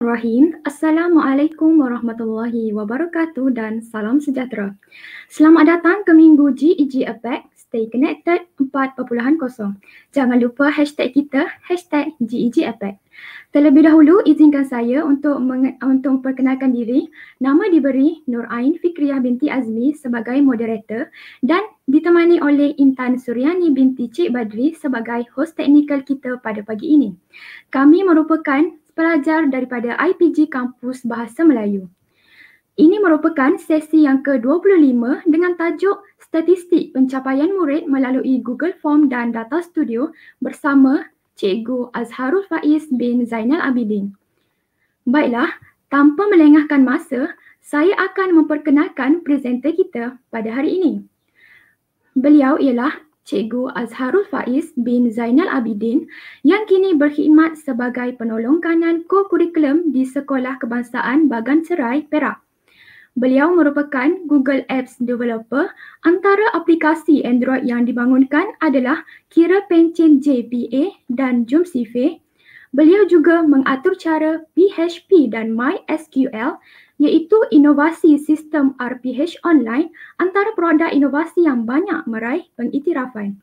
Rahim. Assalamualaikum warahmatullahi wabarakatuh dan salam sejahtera. Selamat datang ke minggu GEG APEC Stay Connected 4.0. Jangan lupa hashtag kita, hashtag GEG APEC. Terlebih dahulu, izinkan saya untuk, meng- untuk memperkenalkan diri. Nama diberi Nur Ain Fikriah binti Azmi sebagai moderator dan ditemani oleh Intan Suryani binti Cik Badri sebagai host teknikal kita pada pagi ini. Kami merupakan pelajar daripada IPG Kampus Bahasa Melayu. Ini merupakan sesi yang ke-25 dengan tajuk Statistik Pencapaian Murid Melalui Google Form dan Data Studio bersama Cikgu Azharul Faiz bin Zainal Abidin. Baiklah, tanpa melengahkan masa, saya akan memperkenalkan presenter kita pada hari ini. Beliau ialah Cikgu Azharul Faiz bin Zainal Abidin yang kini berkhidmat sebagai penolong kanan kurikulum di Sekolah Kebangsaan Bagan Cerai Perak. Beliau merupakan Google Apps developer. Antara aplikasi Android yang dibangunkan adalah Kira Pencin JPA dan Jom Sife. Beliau juga mengatur cara PHP dan MySQL iaitu inovasi sistem RPH online antara produk inovasi yang banyak meraih pengiktirafan.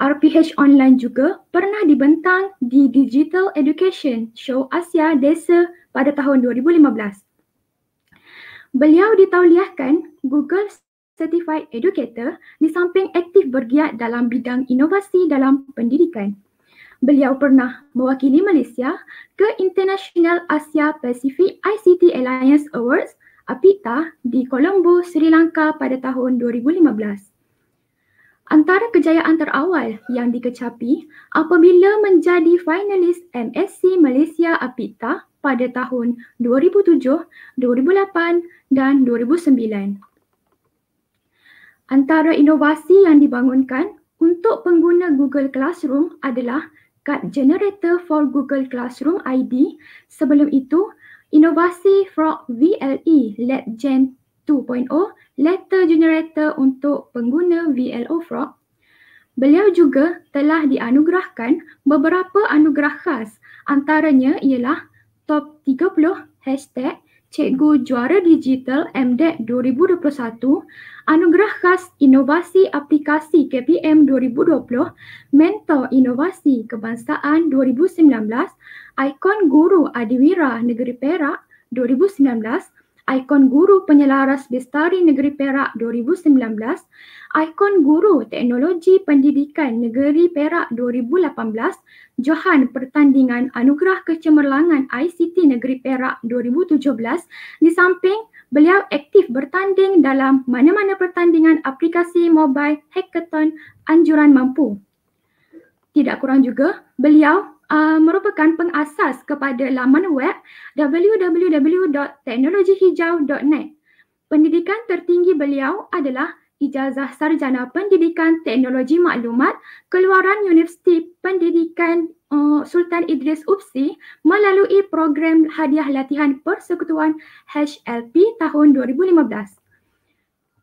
RPH online juga pernah dibentang di Digital Education Show Asia Desa pada tahun 2015. Beliau ditauliahkan Google Certified Educator di samping aktif bergiat dalam bidang inovasi dalam pendidikan beliau pernah mewakili Malaysia ke International Asia Pacific ICT Alliance Awards APITA di Colombo, Sri Lanka pada tahun 2015. Antara kejayaan terawal yang dikecapi apabila menjadi finalis MSc Malaysia APITA pada tahun 2007, 2008 dan 2009. Antara inovasi yang dibangunkan untuk pengguna Google Classroom adalah kad generator for Google Classroom ID. Sebelum itu, inovasi Frog VLE Lab Gen 2.0 letter generator untuk pengguna VLO Frog. Beliau juga telah dianugerahkan beberapa anugerah khas antaranya ialah top 30 hashtag Cikgu Juara Digital MDEC 2021, Anugerah Khas Inovasi Aplikasi KPM 2020, Mentor Inovasi Kebangsaan 2019, Ikon Guru Adiwira Negeri Perak 2019, Ikon Guru Penyelaras Bestari Negeri Perak 2019, Ikon Guru Teknologi Pendidikan Negeri Perak 2018, Johan Pertandingan Anugerah Kecemerlangan ICT Negeri Perak 2017, di samping beliau aktif bertanding dalam mana-mana pertandingan aplikasi mobile hackathon Anjuran Mampu. Tidak kurang juga, beliau uh, merupakan pengasas kepada laman web www.teknologihijau.net. Pendidikan tertinggi beliau adalah Ijazah Sarjana Pendidikan Teknologi Maklumat keluaran Universiti Pendidikan uh, Sultan Idris UPSI melalui program hadiah latihan persekutuan HLP tahun 2015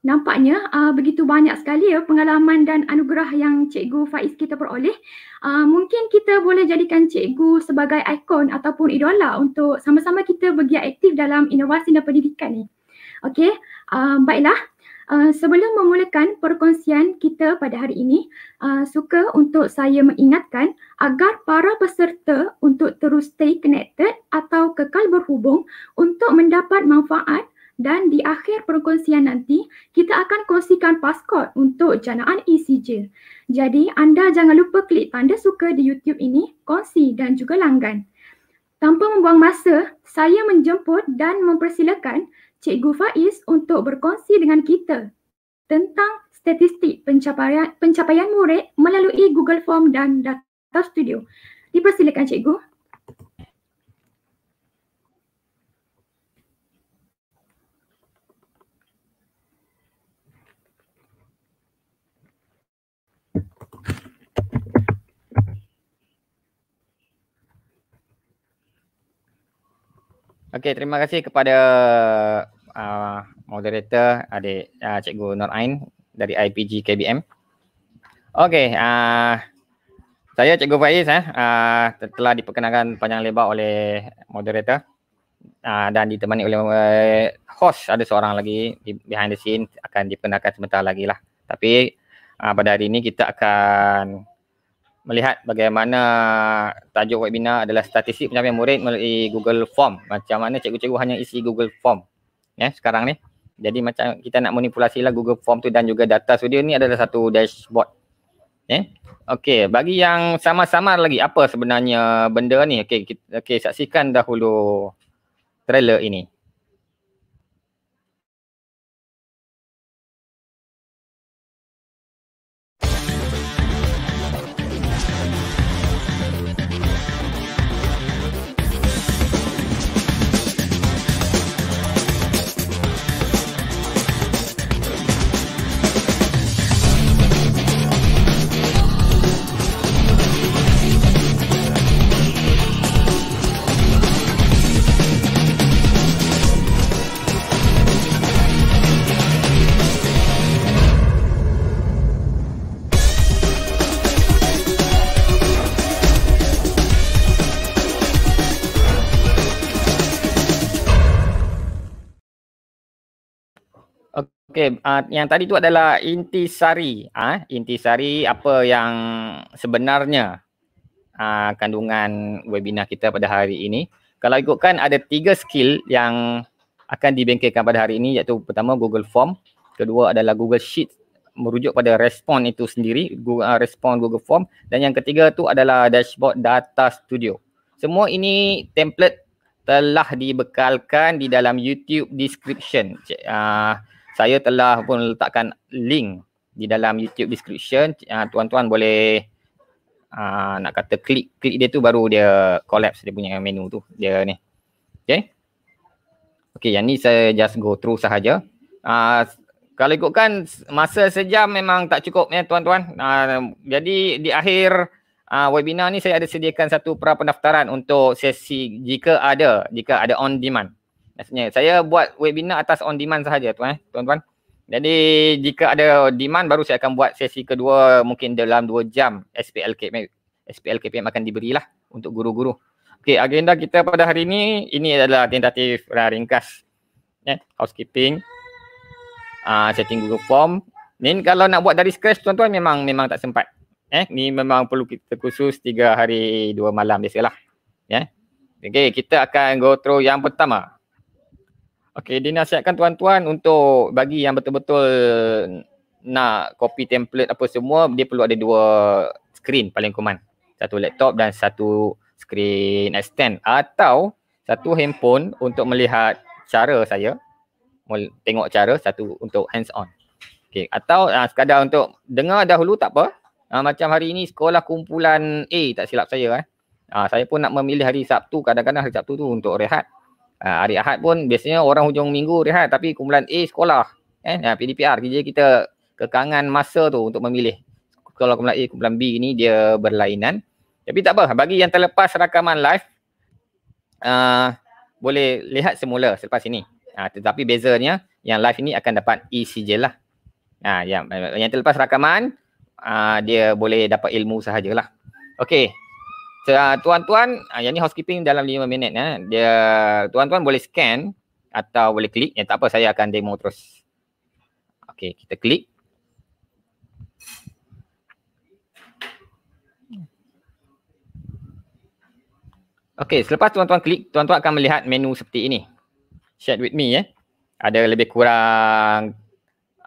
nampaknya uh, begitu banyak sekali ya pengalaman dan anugerah yang Cikgu Faiz kita peroleh. Uh, mungkin kita boleh jadikan Cikgu sebagai ikon ataupun idola untuk sama-sama kita bergiat aktif dalam inovasi dan pendidikan ni. Okey, uh, baiklah. Uh, sebelum memulakan perkongsian kita pada hari ini, uh, suka untuk saya mengingatkan agar para peserta untuk terus stay connected atau kekal berhubung untuk mendapat manfaat dan di akhir perkongsian nanti kita akan kongsikan paskod untuk janaan ECJ. Jadi anda jangan lupa klik tanda suka di YouTube ini, kongsi dan juga langgan. Tanpa membuang masa, saya menjemput dan mempersilakan Cikgu Faiz untuk berkongsi dengan kita tentang statistik pencapaian pencapaian murid melalui Google Form dan Data Studio. Dipersilakan Cikgu. Okey, terima kasih kepada uh, moderator adik uh, Cikgu Nur Ain dari IPG KBM. Okey, uh, saya Cikgu Faiz eh, uh, telah diperkenalkan panjang lebar oleh moderator uh, dan ditemani oleh uh, host ada seorang lagi behind the scene akan diperkenalkan sebentar lagi lah. Tapi uh, pada hari ini kita akan melihat bagaimana tajuk webinar adalah statistik pencapaian murid melalui Google Form. Macam mana cikgu-cikgu hanya isi Google Form. Ya, yeah, sekarang ni. Jadi macam kita nak manipulasilah Google Form tu dan juga data studio ni adalah satu dashboard. Ya. Yeah. Okey, bagi yang sama-sama lagi apa sebenarnya benda ni? Okey, okey saksikan dahulu trailer ini. Okey, uh, yang tadi tu adalah intisari. Ah, uh, intisari apa yang sebenarnya uh, kandungan webinar kita pada hari ini. Kalau ikutkan ada tiga skill yang akan dibengkelkan pada hari ini iaitu pertama Google Form, kedua adalah Google Sheet merujuk pada respon itu sendiri, Google, uh, ah, respon Google Form dan yang ketiga tu adalah dashboard Data Studio. Semua ini template telah dibekalkan di dalam YouTube description. uh, saya telah pun letakkan link di dalam YouTube description uh, tuan-tuan boleh uh, nak kata klik klik dia tu baru dia collapse dia punya menu tu dia ni Okay, okay, yang ni saya just go through sahaja uh, kalau ikutkan masa sejam memang tak cukup ya tuan-tuan uh, jadi di akhir uh, webinar ni saya ada sediakan satu pra pendaftaran untuk sesi jika ada jika ada on demand Maksudnya saya buat webinar atas on demand sahaja tu eh, tuan-tuan. Jadi jika ada demand baru saya akan buat sesi kedua mungkin dalam 2 jam SPLK SPLKPM akan diberilah untuk guru-guru. Okey, agenda kita pada hari ini ini adalah tentatif ringkas. Ya, eh, housekeeping. Ah uh, setting Google Form. Ni kalau nak buat dari scratch tuan-tuan memang memang tak sempat. Eh, ni memang perlu kita khusus 3 hari 2 malam biasalah. Ya. Yeah. Okey, kita akan go through yang pertama. Okey, dia nasihatkan tuan-tuan untuk bagi yang betul-betul nak copy template apa semua, dia perlu ada dua screen paling common. Satu laptop dan satu screen extend atau satu handphone untuk melihat cara saya tengok cara satu untuk hands on. Okey, Atau uh, sekadar untuk dengar dahulu tak apa. Uh, macam hari ini sekolah kumpulan A tak silap saya. Eh. Uh, saya pun nak memilih hari Sabtu. Kadang-kadang hari Sabtu tu untuk rehat. Ha, hari Ahad pun biasanya orang hujung minggu rehat tapi kumpulan A sekolah. Eh, ha, PDPR. Jadi kita kekangan masa tu untuk memilih. Kalau kumpulan A, kumpulan B ni dia berlainan. Tapi tak apa. Bagi yang terlepas rakaman live, uh, boleh lihat semula selepas ini. Ha, tetapi bezanya yang live ini akan dapat e lah. Ha, yang, yang terlepas rakaman, uh, dia boleh dapat ilmu sahajalah. Okay. Ah, tuan-tuan uh, yang ni housekeeping dalam lima minit Eh. Dia tuan-tuan boleh scan atau boleh klik. Ya tak apa saya akan demo terus. Okey, kita klik. Okey, selepas tuan-tuan klik, tuan-tuan akan melihat menu seperti ini. Share with me ya. Eh. Ada lebih kurang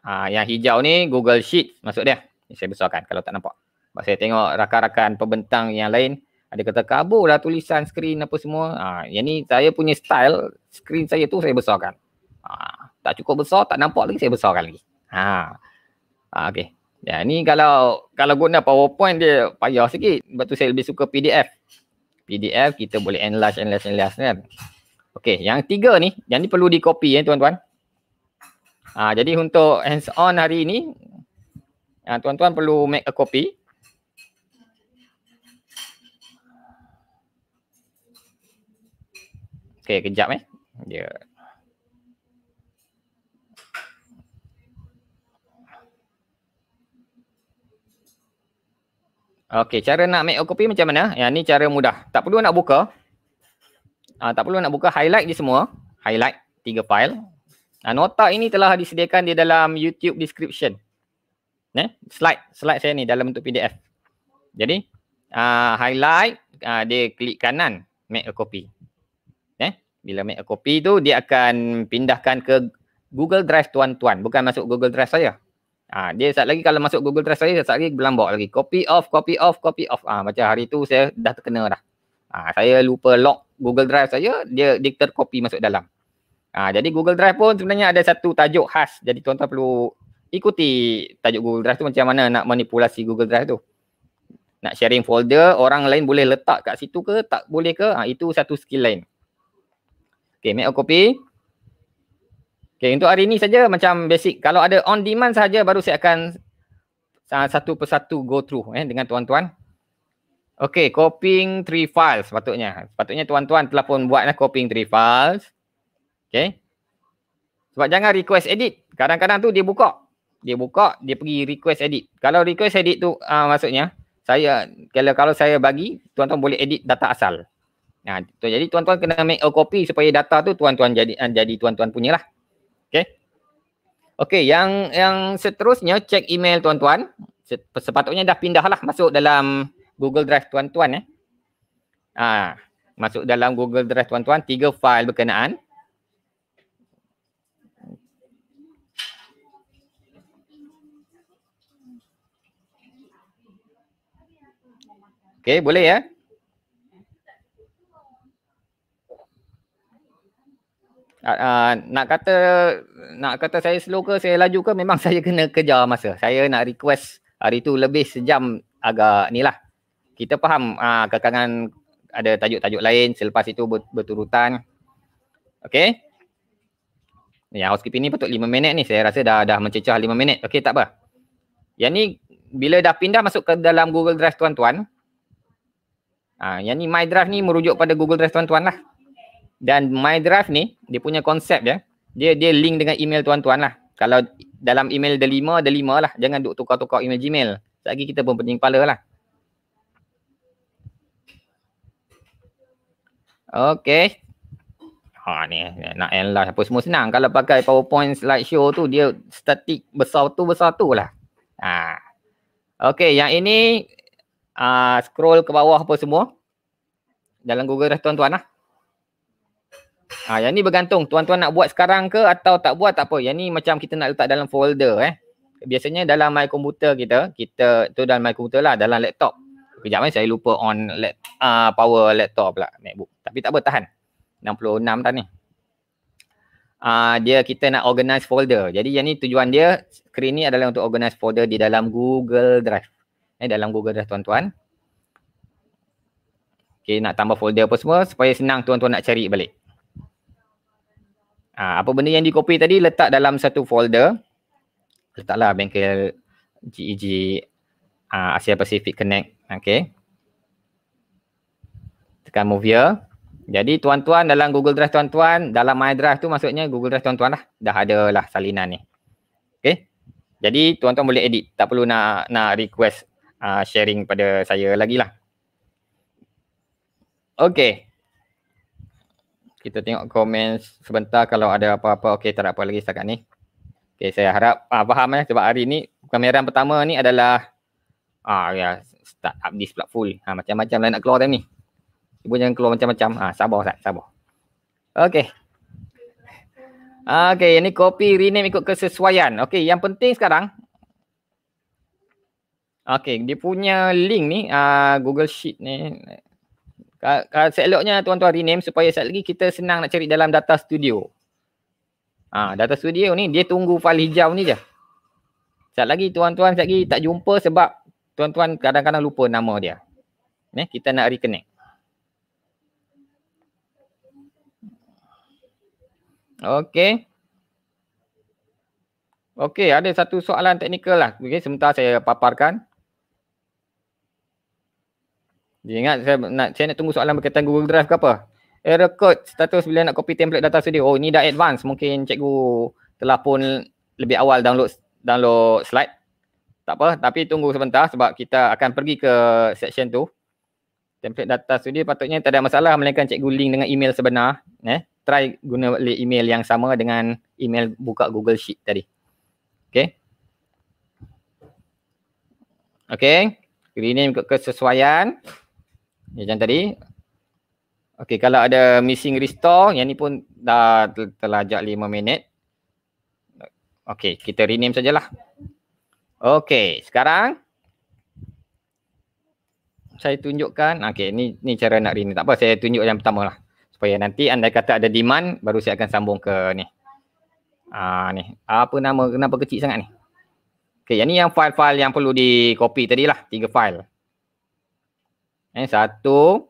uh, yang hijau ni Google Sheet maksud dia. Ini saya besarkan kalau tak nampak. Sebab saya tengok rakan-rakan pembentang yang lain ada kata kabur lah tulisan skrin apa semua. Ha, yang ni saya punya style, skrin saya tu saya besarkan. Ha, tak cukup besar, tak nampak lagi saya besarkan lagi. Ha. ha okay. Ya, ni kalau kalau guna PowerPoint dia payah sikit. Sebab tu saya lebih suka PDF. PDF kita boleh enlarge, enlarge, enlarge kan. Okay, yang tiga ni, yang ni perlu di copy ya eh, tuan-tuan. Ha, jadi untuk hands on hari ni, ha, tuan-tuan perlu make a copy. Okay, kejap eh. Ya. Okay, Okey, cara nak make copy macam mana? Yang ni cara mudah. Tak perlu nak buka. Uh, tak perlu nak buka highlight je semua. Highlight tiga file. Uh, ah, nota ini telah disediakan di dalam YouTube description. Ne? Eh, slide. Slide saya ni dalam bentuk PDF. Jadi, uh, highlight uh, dia klik kanan make a copy bila make a copy tu dia akan pindahkan ke Google Drive tuan-tuan bukan masuk Google Drive saya. Ha, dia sat lagi kalau masuk Google Drive saya sat lagi belum bawa lagi copy off copy off copy off. Ah ha, macam hari tu saya dah terkena dah. Ha, saya lupa lock Google Drive saya dia dia tercopy masuk dalam. Ha, jadi Google Drive pun sebenarnya ada satu tajuk khas jadi tuan-tuan perlu ikuti tajuk Google Drive tu macam mana nak manipulasi Google Drive tu. Nak sharing folder orang lain boleh letak kat situ ke tak boleh ke? Ha, itu satu skill lain. Okay, make a copy. Okay, untuk hari ni saja macam basic. Kalau ada on demand saja baru saya akan ah, satu persatu go through eh, dengan tuan-tuan. Okay, copying three files patutnya. Patutnya tuan-tuan telah pun buat lah copying three files. Okay. Sebab jangan request edit. Kadang-kadang tu dia buka. Dia buka, dia pergi request edit. Kalau request edit tu uh, maksudnya, saya kalau, kalau saya bagi, tuan-tuan boleh edit data asal. Ha, jadi tuan-tuan kena make a copy supaya data tu tuan-tuan jadi uh, jadi tuan-tuan punyalah. Okay, okay. yang yang seterusnya check email tuan-tuan. Sepatutnya dah pindah lah masuk dalam Google Drive tuan-tuan eh. Ha, masuk dalam Google Drive tuan-tuan tiga file berkenaan. Okay, boleh ya? Eh? uh, nak kata nak kata saya slow ke saya laju ke memang saya kena kejar masa saya nak request hari tu lebih sejam agak ni lah kita faham uh, kekangan ada tajuk-tajuk lain selepas itu berturutan okay Ya, housekeeping ni patut lima minit ni. Saya rasa dah dah mencecah lima minit. okay tak apa. Yang ni bila dah pindah masuk ke dalam Google Drive tuan-tuan. Ah, yang ni My Drive ni merujuk pada Google Drive tuan-tuan lah dan my drive ni dia punya konsep ya. dia dia link dengan email tuan-tuan lah kalau dalam email ada lima, ada lima lah jangan duk tukar-tukar email gmail lagi kita pun pening kepala lah Okay. Ha ni nak end lah. Apa semua senang. Kalau pakai PowerPoint slide show tu dia statik besar tu besar tu lah. Ha. Okay yang ini uh, scroll ke bawah apa semua. Dalam Google dah tuan-tuan lah. Ha, yang ni bergantung tuan-tuan nak buat sekarang ke atau tak buat tak apa. Yang ni macam kita nak letak dalam folder eh. Biasanya dalam my computer kita, kita tu dalam my computer lah dalam laptop. Kejap kan saya lupa on lap, uh, power laptop pula MacBook. Tapi tak apa tahan. 66 dah ni. Uh, dia kita nak organize folder. Jadi yang ni tujuan dia screen ni adalah untuk organize folder di dalam Google Drive. Eh dalam Google Drive tuan-tuan. Okay nak tambah folder apa semua supaya senang tuan-tuan nak cari balik. Ha, apa benda yang di copy tadi letak dalam satu folder. Letaklah bengkel GEG uh, e ha, Asia Pacific Connect. Okay. Tekan move here. Jadi tuan-tuan dalam Google Drive tuan-tuan, dalam My Drive tu maksudnya Google Drive tuan-tuan lah. Dah ada lah salinan ni. Okay. Jadi tuan-tuan boleh edit. Tak perlu nak nak request uh, sharing pada saya lagi lah. Okey kita tengok komen sebentar kalau ada apa-apa okey tak ada apa lagi setakat ni. Okey saya harap ah, faham eh sebab hari ni kameran pertama ni adalah ah ya yeah, start up this pula full. Ha, macam-macam lain. nak keluar time ni. Ibu jangan keluar macam-macam. Ah sabar sat, sabar. Okey. Ah, okey, ini copy rename ikut kesesuaian. Okey, yang penting sekarang Okey, dia punya link ni, uh, Google Sheet ni. Ha, seloknya tuan-tuan rename supaya sekali lagi kita senang nak cari dalam data studio. Ha, data studio ni dia tunggu file hijau ni je. Sekali lagi tuan-tuan sekali lagi tak jumpa sebab tuan-tuan kadang-kadang lupa nama dia. Ni eh, kita nak reconnect. Okay. Okay, ada satu soalan teknikal lah. Okay, sementara saya paparkan. Dia ingat saya nak, saya nak tunggu soalan berkaitan Google Drive ke apa? Error code status bila nak copy template data sudi. Oh ni dah advance mungkin cikgu telah pun lebih awal download download slide. Tak apa tapi tunggu sebentar sebab kita akan pergi ke section tu. Template data sudi patutnya tak ada masalah melainkan cikgu link dengan email sebenar. Eh, try guna email yang sama dengan email buka Google Sheet tadi. Okay. Okay. Rename kesesuaian. Okay. Ya, macam tadi Okey, kalau ada missing restore, yang ni pun dah terlajak lima minit. Okey, kita rename sajalah. Okey, sekarang saya tunjukkan. Okey, ni ni cara nak rename. Tak apa, saya tunjuk yang pertama lah. Supaya nanti anda kata ada demand, baru saya akan sambung ke ni. Ah ni, apa nama, kenapa kecil sangat ni? Okey, yang ni yang file-file yang perlu di copy tadi lah, tiga file. Eh, satu,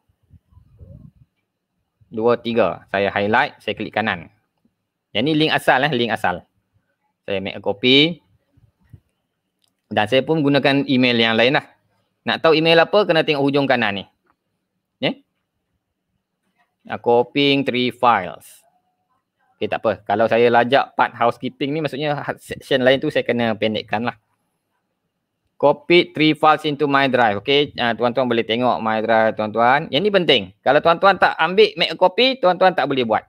dua, tiga. Saya highlight, saya klik kanan. Yang ni link asal eh, link asal. Saya make a copy. Dan saya pun gunakan email yang lain lah. Nak tahu email apa, kena tengok hujung kanan ni. Eh? Ya? Nah, copying three files. Okay, tak apa. Kalau saya lajak part housekeeping ni, maksudnya ha- section lain tu saya kena pendekkan lah copy three files into my drive Okay, uh, tuan-tuan boleh tengok my drive tuan-tuan yang ni penting kalau tuan-tuan tak ambil make a copy tuan-tuan tak boleh buat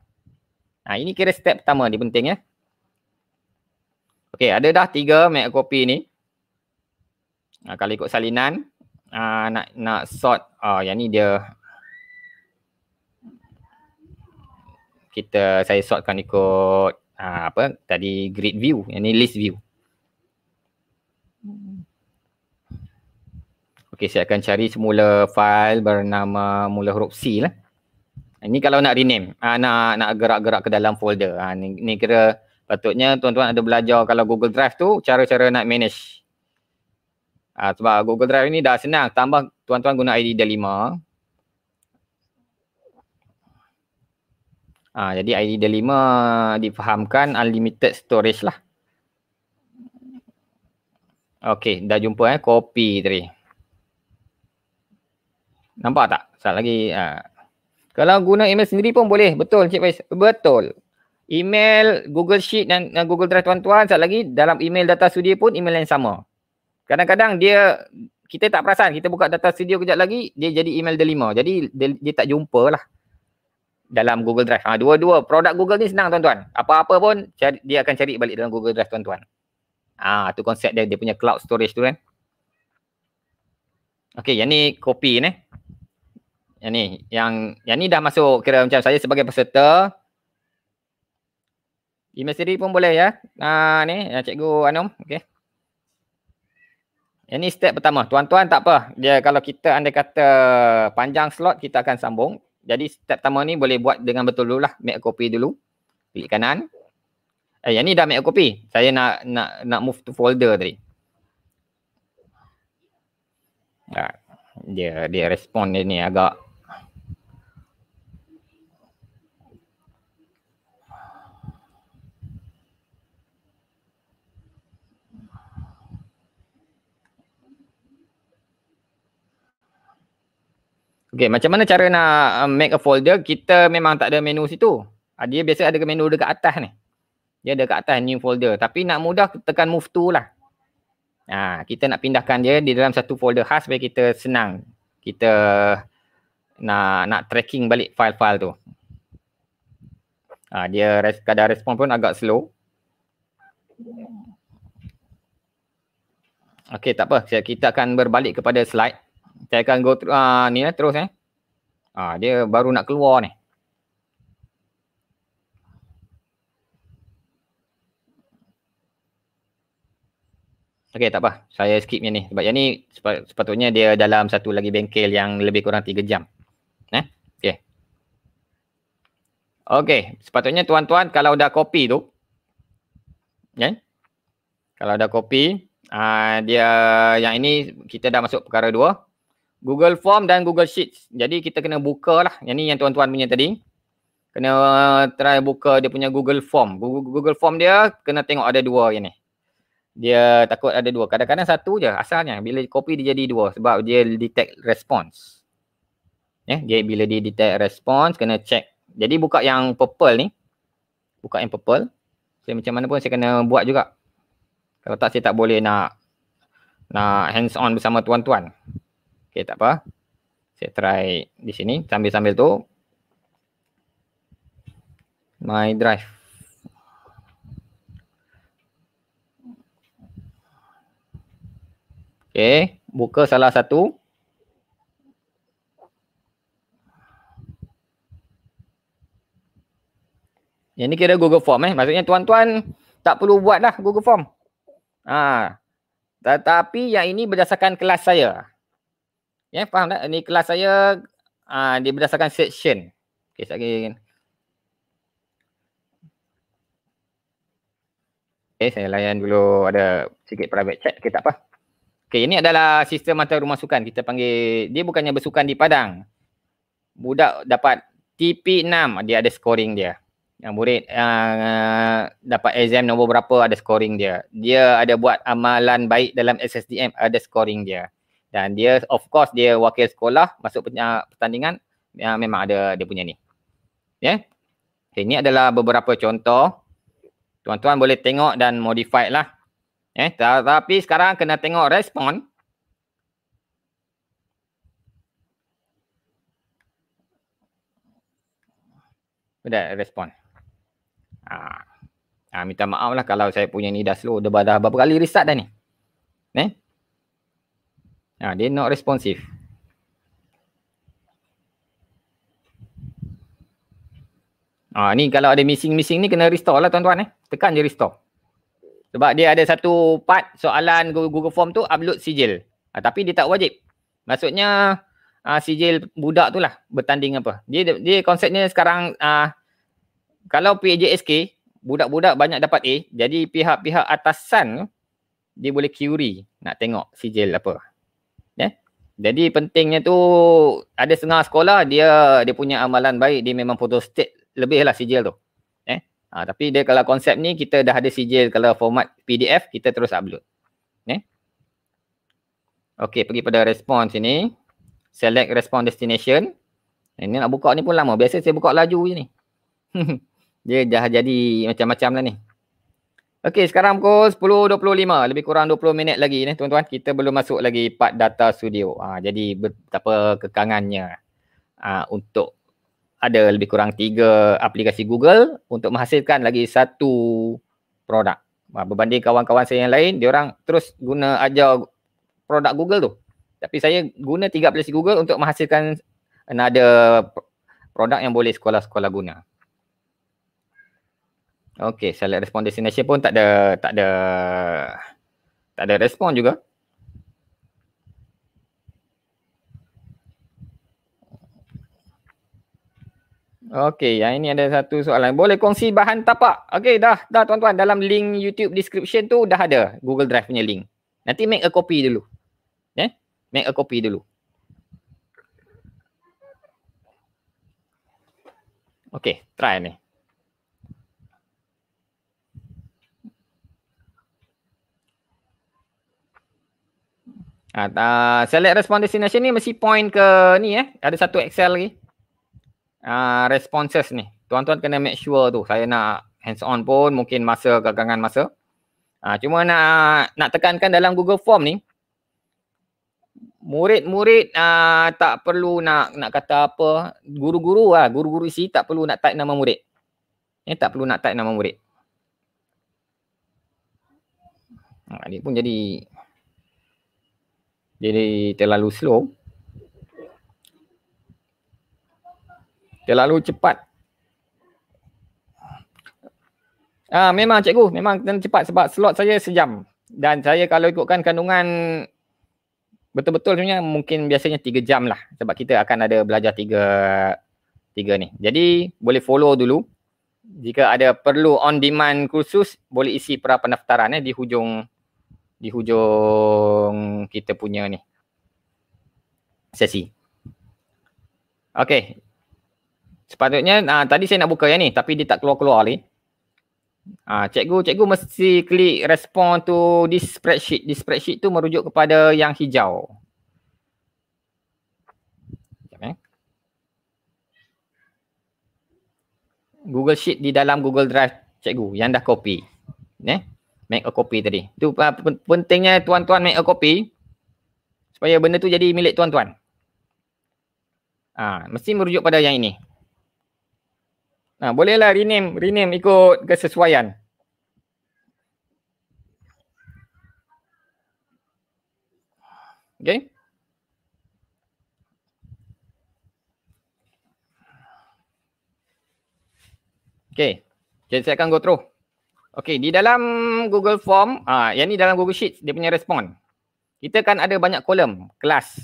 ha ini kira step pertama ni penting ya okey ada dah tiga make a copy ni ha, kalau ikut salinan uh, nak nak sort uh, yang ni dia kita saya sortkan ikut uh, apa tadi grid view yang ni list view Okey, saya akan cari semula file bernama mula huruf C lah. Ini kalau nak rename, ha, nak nak gerak-gerak ke dalam folder. Ha, ni, ni kira patutnya tuan-tuan ada belajar kalau Google Drive tu cara-cara nak manage. Ha, sebab Google Drive ni dah senang. Tambah tuan-tuan guna ID 5. Ha, jadi ID 5 difahamkan unlimited storage lah. Okey, dah jumpa eh. Copy tadi. Nampak tak? Sekali lagi. Ha. Kalau guna email sendiri pun boleh. Betul Encik Faiz. Betul. Email Google Sheet dan Google Drive tuan-tuan. Sekali lagi dalam email data studio pun email yang sama. Kadang-kadang dia kita tak perasan. Kita buka data studio kejap lagi dia jadi email delima. Jadi dia, dia tak jumpa lah dalam Google Drive. Ha, dua-dua produk Google ni senang tuan-tuan. Apa-apa pun cari, dia akan cari balik dalam Google Drive tuan-tuan. Ah, ha, tu konsep dia dia punya cloud storage tu kan. Okey, yang ni copy ni. Yang ni, yang yang ni dah masuk kira macam saya sebagai peserta. Email sendiri pun boleh ya. Ah ni, ya cikgu Anum, okey. Yang ni step pertama. Tuan-tuan tak apa. Dia kalau kita anda kata panjang slot kita akan sambung. Jadi step pertama ni boleh buat dengan betul dulu lah. Make copy dulu. Klik kanan. Eh yang ni dah make copy. Saya nak nak nak move to folder tadi. Ya. Dia dia respon dia ni agak Okay, macam mana cara nak um, make a folder? Kita memang tak ada menu situ. Ah, dia biasa ada menu dekat atas ni. Dia ada dekat atas new folder. Tapi nak mudah tekan move to lah. Ha, kita nak pindahkan dia di dalam satu folder khas supaya kita senang. Kita nak nak tracking balik file-file tu. Ha, dia res, kadar respon pun agak slow. Okay, tak apa. Kita akan berbalik kepada slide. Saya akan go uh, ni lah terus eh. Ah, dia baru nak keluar ni. Okay, tak apa. Saya skip yang ni. Sebab yang ni sepatutnya dia dalam satu lagi bengkel yang lebih kurang tiga jam. Eh? okay. Okay, Sepatutnya tuan-tuan kalau dah copy tu. Ya. Eh? Kalau dah copy. Uh, dia yang ini kita dah masuk perkara dua. Google Form dan Google Sheets. Jadi kita kena buka lah. Yang ni yang tuan-tuan punya tadi. Kena uh, try buka dia punya Google Form. Google Form dia kena tengok ada dua yang ni. Dia takut ada dua. Kadang-kadang satu je asalnya. Bila copy dia jadi dua sebab dia detect response. Yeah, dia bila dia detect response kena check. Jadi buka yang purple ni. Buka yang purple. Saya so, macam mana pun saya kena buat juga. Kalau tak saya tak boleh nak nak hands on bersama tuan-tuan. Okay, tak apa. Saya try di sini sambil-sambil tu. My drive. Okay, buka salah satu. Yang ni kira Google Form eh. Maksudnya tuan-tuan tak perlu buat lah Google Form. Ha. Tetapi yang ini berdasarkan kelas saya. Ya, faham tak? Ini kelas saya uh, dia berdasarkan section. Okey, sekejap lagi. Okey, saya layan dulu ada sikit private chat. Okey, tak apa. Okey, ini adalah sistem mata rumah sukan. Kita panggil, dia bukannya bersukan di Padang. Budak dapat TP6, dia ada scoring dia. Yang murid yang uh, dapat exam nombor berapa ada scoring dia. Dia ada buat amalan baik dalam SSDM, ada scoring dia dan dia of course dia wakil sekolah masuk punya pertandingan yang memang ada dia punya ni. Ya. Yeah. Okay, ini adalah beberapa contoh. Tuan-tuan boleh tengok dan modify lah. Eh, tapi sekarang kena tengok respon. Sudah respon. Ah. minta maaf lah kalau saya punya ni dah slow. Dah, berapa kali reset dah ni. Eh, Ha, dia not responsive. Ha, ni kalau ada missing-missing ni kena restore lah tuan-tuan eh. Tekan je restore. Sebab dia ada satu part soalan Google Form tu upload sijil. Ha, tapi dia tak wajib. Maksudnya ha, sijil budak tu lah bertanding apa. Dia dia konsepnya sekarang uh, ha, kalau PJSK budak-budak banyak dapat A jadi pihak-pihak atasan dia boleh query nak tengok sijil apa. Jadi pentingnya tu ada setengah sekolah dia dia punya amalan baik dia memang photo state lebih lah sijil tu. Eh? Ha, tapi dia kalau konsep ni kita dah ada sijil kalau format PDF kita terus upload. Eh? Okay pergi pada respon sini. Select respon destination. Ini eh, nak buka ni pun lama. Biasa saya buka laju je ni. dia dah jadi macam-macam lah ni. Okey, sekarang pukul 10.25, lebih kurang 20 minit lagi ni tuan-tuan. Kita belum masuk lagi part data studio. Ha, jadi betapa kekangannya ha, untuk ada lebih kurang tiga aplikasi Google untuk menghasilkan lagi satu produk. Ha, berbanding kawan-kawan saya yang lain, dia orang terus guna aja produk Google tu. Tapi saya guna tiga aplikasi Google untuk menghasilkan ada produk yang boleh sekolah-sekolah guna. Okay, salat respon destination pun tak ada, tak ada, tak ada respon juga. Okay, yang ini ada satu soalan. Boleh kongsi bahan tapak? Okay, dah, dah tuan-tuan. Dalam link YouTube description tu dah ada Google Drive punya link. Nanti make a copy dulu. Yeah? Make a copy dulu. Okay, try ni. Ha, uh, select response destination ni mesti point ke ni eh. Ada satu Excel lagi. Uh, responses ni. Tuan-tuan kena make sure tu. Saya nak hands on pun mungkin masa kegangan masa. Uh, cuma nak nak tekankan dalam Google Form ni. Murid-murid uh, tak perlu nak nak kata apa. Guru-guru ah, Guru-guru isi tak perlu nak type nama murid. Eh, tak perlu nak type nama murid. Ha, uh, dia pun jadi dia ni terlalu slow terlalu cepat Ah ha, memang cikgu memang terlalu cepat sebab slot saya sejam dan saya kalau ikutkan kandungan betul-betul sebenarnya mungkin biasanya tiga jam lah sebab kita akan ada belajar tiga tiga ni. Jadi boleh follow dulu. Jika ada perlu on demand kursus boleh isi pra pendaftaran eh di hujung di hujung kita punya ni sesi. Okay. Sepatutnya uh, tadi saya nak buka yang ni tapi dia tak keluar-keluar ni. Ah, uh, cikgu, cikgu mesti klik respond to this spreadsheet. This spreadsheet tu merujuk kepada yang hijau. Eh. Google Sheet di dalam Google Drive cikgu yang dah copy. Ya. Yeah make a copy tadi. Itu uh, ah, pentingnya tuan-tuan make a copy supaya benda tu jadi milik tuan-tuan. Ah, uh, mesti merujuk pada yang ini. Nah, uh, bolehlah rename, rename ikut kesesuaian. Okay. Okay. Jadi saya akan go through. Okay, di dalam Google Form, uh, yang ni dalam Google Sheets, dia punya respon. Kita kan ada banyak kolom, kelas.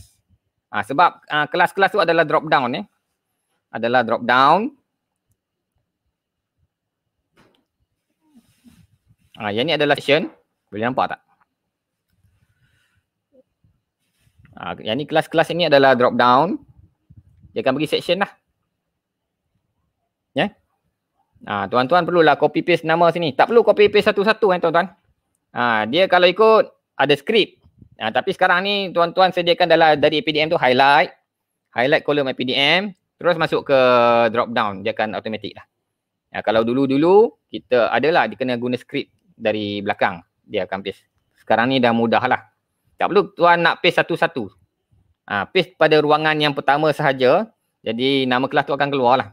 Uh, sebab uh, kelas-kelas tu adalah drop down ni. Eh. Adalah drop down. Uh, yang ni adalah session. Boleh nampak tak? Uh, yang ni kelas-kelas ini adalah drop down. Dia akan bagi section lah. Ya? Yeah? Ah ha, tuan-tuan perlulah copy paste nama sini. Tak perlu copy paste satu-satu kan tuan-tuan. Ah ha, dia kalau ikut ada skrip. Ha, tapi sekarang ni tuan-tuan sediakan dalam dari PDM tu highlight. Highlight kolom PDM terus masuk ke drop down dia akan automatik lah. Ha, kalau dulu-dulu kita adalah dia kena guna skrip dari belakang dia akan paste. Sekarang ni dah mudahlah. Tak perlu tuan nak paste satu-satu. Ha, paste pada ruangan yang pertama sahaja. Jadi nama kelas tu akan keluar lah.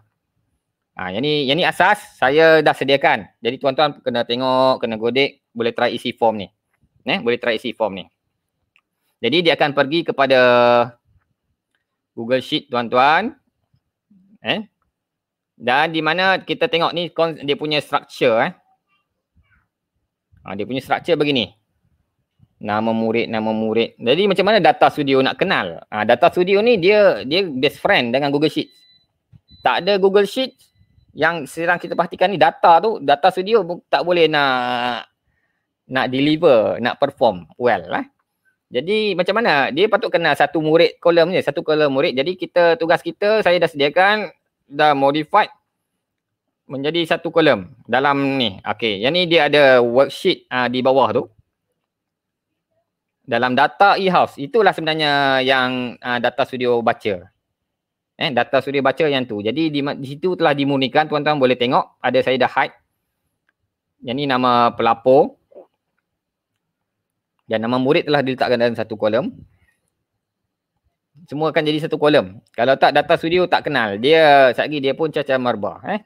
Ha, yang ni yang ni asas saya dah sediakan. Jadi tuan-tuan kena tengok, kena godik, boleh try isi form ni. Eh, boleh try isi form ni. Jadi dia akan pergi kepada Google Sheet tuan-tuan. Eh. Dan di mana kita tengok ni dia punya structure eh. Ha, dia punya structure begini. Nama murid, nama murid. Jadi macam mana data studio nak kenal? Ha, data studio ni dia dia best friend dengan Google Sheet. Tak ada Google Sheet yang sekarang kita perhatikan ni data tu data studio tak boleh nak nak deliver nak perform well lah. Jadi macam mana dia patut kena satu murid kolom je satu kolom murid jadi kita tugas kita saya dah sediakan dah modified menjadi satu kolom dalam ni okey yang ni dia ada worksheet uh, di bawah tu dalam data e-house itulah sebenarnya yang uh, data studio baca eh data suri baca yang tu jadi di, di situ telah dimunikan. tuan-tuan boleh tengok ada saya dah hide yang ni nama pelapor dan nama murid telah diletakkan dalam satu kolom semua akan jadi satu kolom kalau tak data studio tak kenal dia satgi dia pun cacah marba eh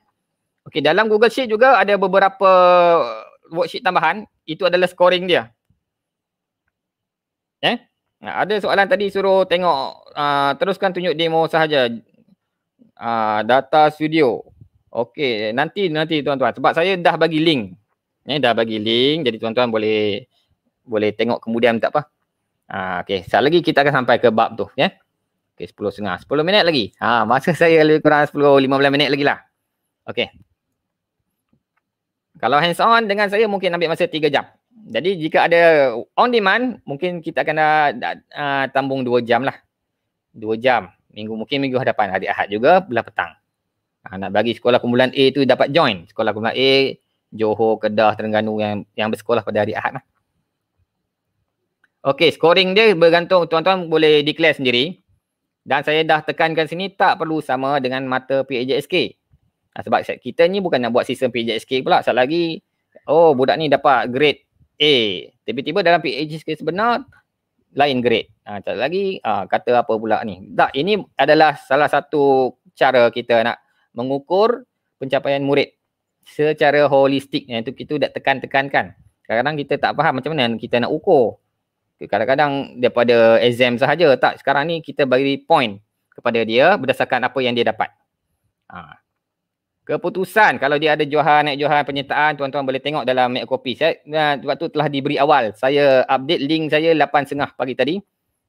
okey dalam google sheet juga ada beberapa worksheet tambahan itu adalah scoring dia eh ada soalan tadi suruh tengok uh, teruskan tunjuk demo sahaja. Uh, data studio. Okey, nanti nanti tuan-tuan sebab saya dah bagi link. Ya, eh, dah bagi link jadi tuan-tuan boleh boleh tengok kemudian tak apa. Ha, uh, okey, sekali lagi kita akan sampai ke bab tu, ya. Yeah? Okey, 10 setengah. 10 minit lagi. Ha, masa saya lebih kurang 10 15 minit lagi lah. Okey. Kalau hands on dengan saya mungkin ambil masa 3 jam. Jadi jika ada on demand, mungkin kita akan uh, uh, tambung dua jam lah. Dua jam. Minggu mungkin minggu hadapan hari Ahad juga belah petang. Uh, nak bagi sekolah kumpulan A tu dapat join. Sekolah kumpulan A, Johor, Kedah, Terengganu yang yang bersekolah pada hari Ahad lah. Okey, scoring dia bergantung tuan-tuan boleh declare sendiri. Dan saya dah tekankan sini tak perlu sama dengan mata PAJSK. Ah, sebab kita ni bukan nak buat sistem PJSK pula. lagi, oh budak ni dapat grade A. Tiba-tiba dalam PhD skill sebenar lain grade. Ha, tak lagi ha, kata apa pula ni. Tak, ini adalah salah satu cara kita nak mengukur pencapaian murid secara holistik. Yang itu kita dah tekan-tekankan. Kadang-kadang kita tak faham macam mana kita nak ukur. Kadang-kadang daripada exam sahaja. Tak, sekarang ni kita bagi point kepada dia berdasarkan apa yang dia dapat. Ha keputusan kalau dia ada Johan naik Johan penyertaan tuan-tuan boleh tengok dalam make copy saya waktu telah diberi awal saya update link saya lapan 8.30 pagi tadi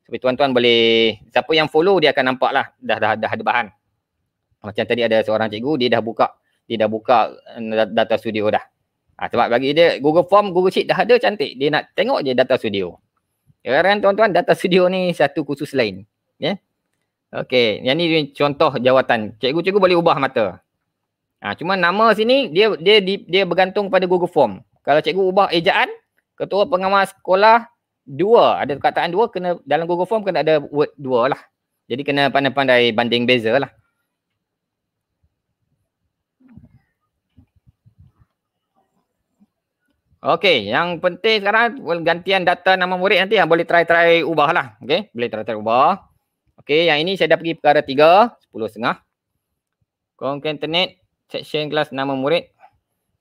tapi tuan-tuan boleh siapa yang follow dia akan nampak lah dah, dah dah ada bahan macam tadi ada seorang cikgu dia dah buka dia dah buka eh, data studio dah ha, sebab bagi dia Google Form Google Sheet dah ada cantik dia nak tengok je data studio kerana tuan-tuan data studio ni satu khusus lain ya yeah? Okey, yang ni contoh jawatan. Cikgu-cikgu boleh ubah mata. Ha, cuma nama sini dia dia dia, dia bergantung pada Google Form. Kalau cikgu ubah ejaan, ketua pengawas sekolah dua, ada perkataan dua kena dalam Google Form kena ada word dua lah. Jadi kena pandai-pandai banding beza lah. Okey, yang penting sekarang gantian data nama murid nanti yang ha, boleh try-try ubah lah. Okey, boleh try-try ubah. Okey, yang ini saya dah pergi perkara tiga, sepuluh setengah. Concatenate section kelas nama murid.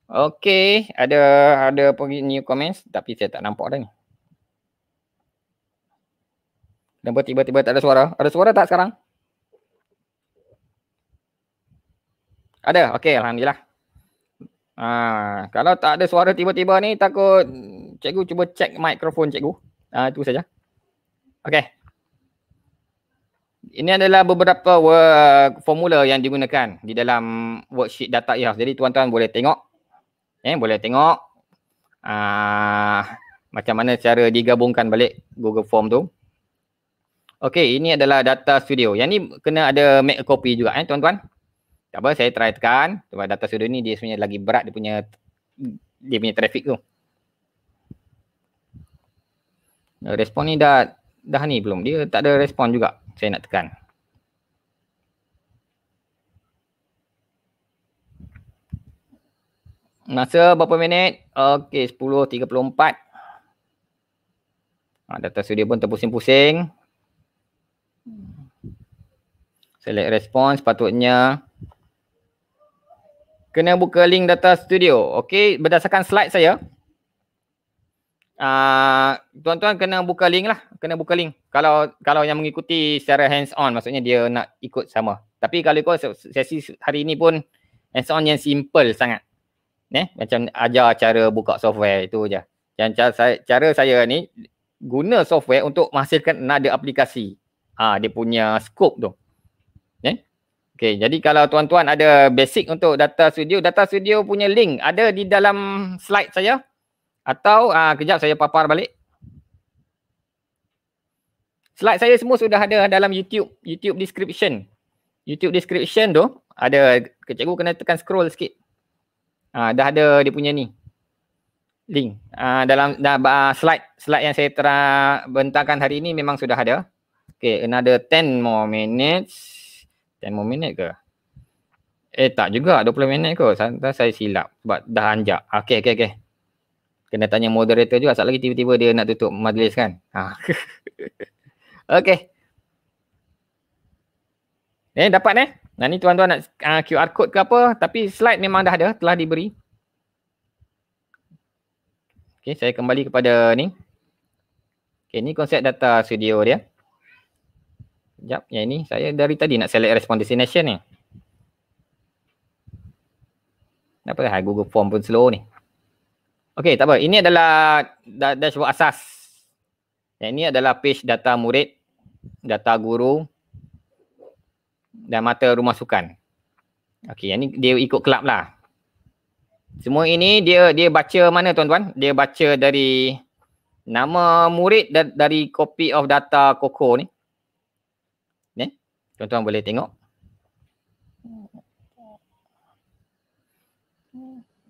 Okey, ada ada new comments tapi saya tak nampak dah ni. Kenapa tiba-tiba tak ada suara? Ada suara tak sekarang? Ada? okey, Alhamdulillah. Ha, kalau tak ada suara tiba-tiba ni takut cikgu cuba check mikrofon cikgu. Ah ha, itu saja. Okey. Ini adalah beberapa formula yang digunakan di dalam worksheet data EOS. Jadi tuan-tuan boleh tengok. Eh, boleh tengok uh, macam mana cara digabungkan balik Google Form tu. Okey, ini adalah data studio. Yang ni kena ada make a copy juga eh tuan-tuan. Tak apa, saya try tekan. Sebab data studio ni dia sebenarnya lagi berat dia punya dia punya traffic tu. Respon ni dah dah ni belum. Dia tak ada respon juga saya nak tekan. Masa berapa minit? Okey, 10.34. Ha, data studio pun terpusing-pusing. Select response patutnya. Kena buka link data studio. Okey, berdasarkan slide saya. Ah, tuan-tuan uh, kena buka link lah. Kena buka link. Kalau kalau yang mengikuti secara hands on maksudnya dia nak ikut sama. Tapi kalau ikut sesi hari ni pun hands on yang simple sangat. Eh, macam ajar cara buka software itu je. Yang cara saya, cara saya ni guna software untuk menghasilkan another aplikasi. Ah ha, dia punya scope tu. Eh? Okay, jadi kalau tuan-tuan ada basic untuk data studio, data studio punya link ada di dalam slide saya. Atau uh, kejap saya papar balik. Slide saya semua sudah ada dalam YouTube YouTube description. YouTube description tu ada cikgu kena tekan scroll sikit. Uh, dah ada dia punya ni. Link. Uh, dalam dah uh, slide slide yang saya ter bentangkan hari ini memang sudah ada. Okay, another 10 more minutes. 10 more minutes ke? Eh tak juga 20 minit ke? saya silap sebab dah anjak. Okay, okay, okay kena tanya moderator juga sebab lagi tiba-tiba dia nak tutup majlis kan. Ha. Okey. Eh dapat eh? Nah ni tuan-tuan nak uh, ah, QR code ke apa tapi slide memang dah ada telah diberi. Okey, saya kembali kepada ni. Okey, ni konsep data studio dia. Jap, yang ini saya dari tadi nak select response destination ni. Apa dah Google Form pun slow ni. Okey, tak apa. Ini adalah dashboard asas. Yang ini adalah page data murid, data guru dan mata rumah sukan. Okey, yang ni dia ikut kelab lah. Semua ini dia dia baca mana tuan-tuan? Dia baca dari nama murid da- dari copy of data koko ni. Ni. Tuan-tuan boleh tengok.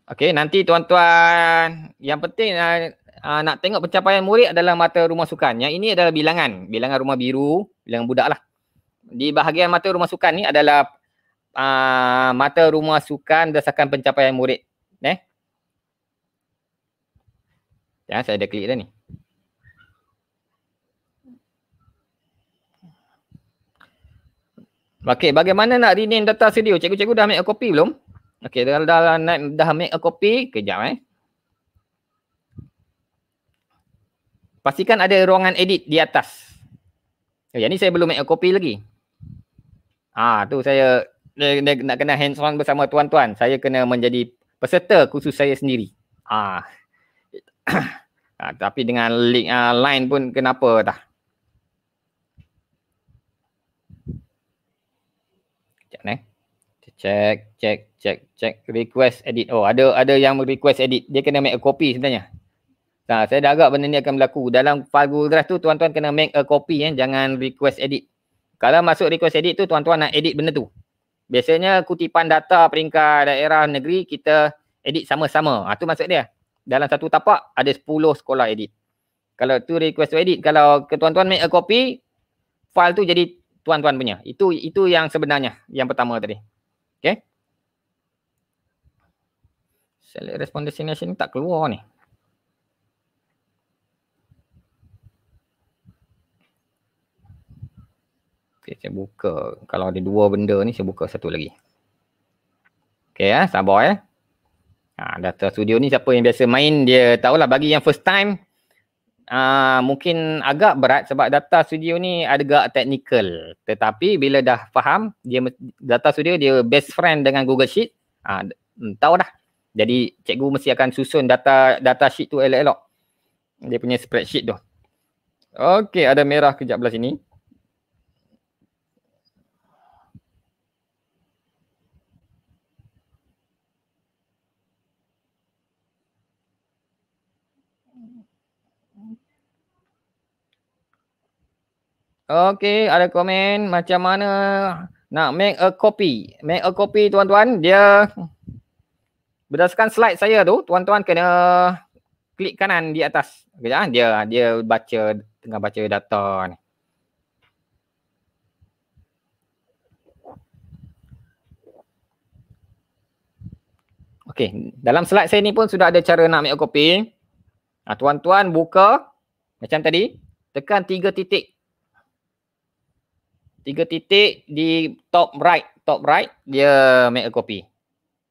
Okey, nanti tuan-tuan yang penting uh, uh, nak tengok pencapaian murid adalah mata rumah sukan. Yang ini adalah bilangan, bilangan rumah biru, bilangan budak lah. Di bahagian mata rumah sukan ni adalah uh, mata rumah sukan berdasarkan pencapaian murid. Eh? Ya, saya ada klik dah ni. Okey, bagaimana nak rename data studio? Cikgu-cikgu dah ambil kopi belum? Okey, dah, dah, dah, dah, dah a copy. Kejap eh. Pastikan ada ruangan edit di atas. Oh, yang ni saya belum make a copy lagi. Ah, tu saya dia, dia nak kena hands on bersama tuan-tuan. Saya kena menjadi peserta khusus saya sendiri. Ah. ah tapi dengan link uh, line pun kenapa dah. check check check check request edit oh ada ada yang request edit dia kena make a copy sebenarnya nah ha, saya dah agak benda ni akan berlaku dalam file Google Drive tu tuan-tuan kena make a copy eh jangan request edit kalau masuk request edit tu tuan-tuan nak edit benda tu biasanya kutipan data peringkat daerah negeri kita edit sama-sama ha, tu maksud dia dalam satu tapak ada 10 sekolah edit kalau tu request to edit kalau tuan-tuan make a copy file tu jadi tuan-tuan punya. Itu itu yang sebenarnya yang pertama tadi. Okay. Select respon destination ni tak keluar ni. Okay, saya buka. Kalau ada dua benda ni, saya buka satu lagi. Okay, ya, ah, sabar ya. Ha, data studio ni siapa yang biasa main, dia tahulah bagi yang first time, Ah, mungkin agak berat sebab data studio ni agak technical tetapi bila dah faham dia data studio dia best friend dengan Google Sheet ah uh, tahu dah jadi cikgu mesti akan susun data data sheet tu elok-elok dia punya spreadsheet tu okey ada merah kejap belah sini Okay, ada komen macam mana nak make a copy. Make a copy tuan-tuan, dia berdasarkan slide saya tu, tuan-tuan kena klik kanan di atas. Kejap, ah, dia dia baca, tengah baca data ni. Okay, dalam slide saya ni pun sudah ada cara nak make a copy. Ah, tuan-tuan nah, buka macam tadi, tekan tiga titik tiga titik di top right top right dia make a copy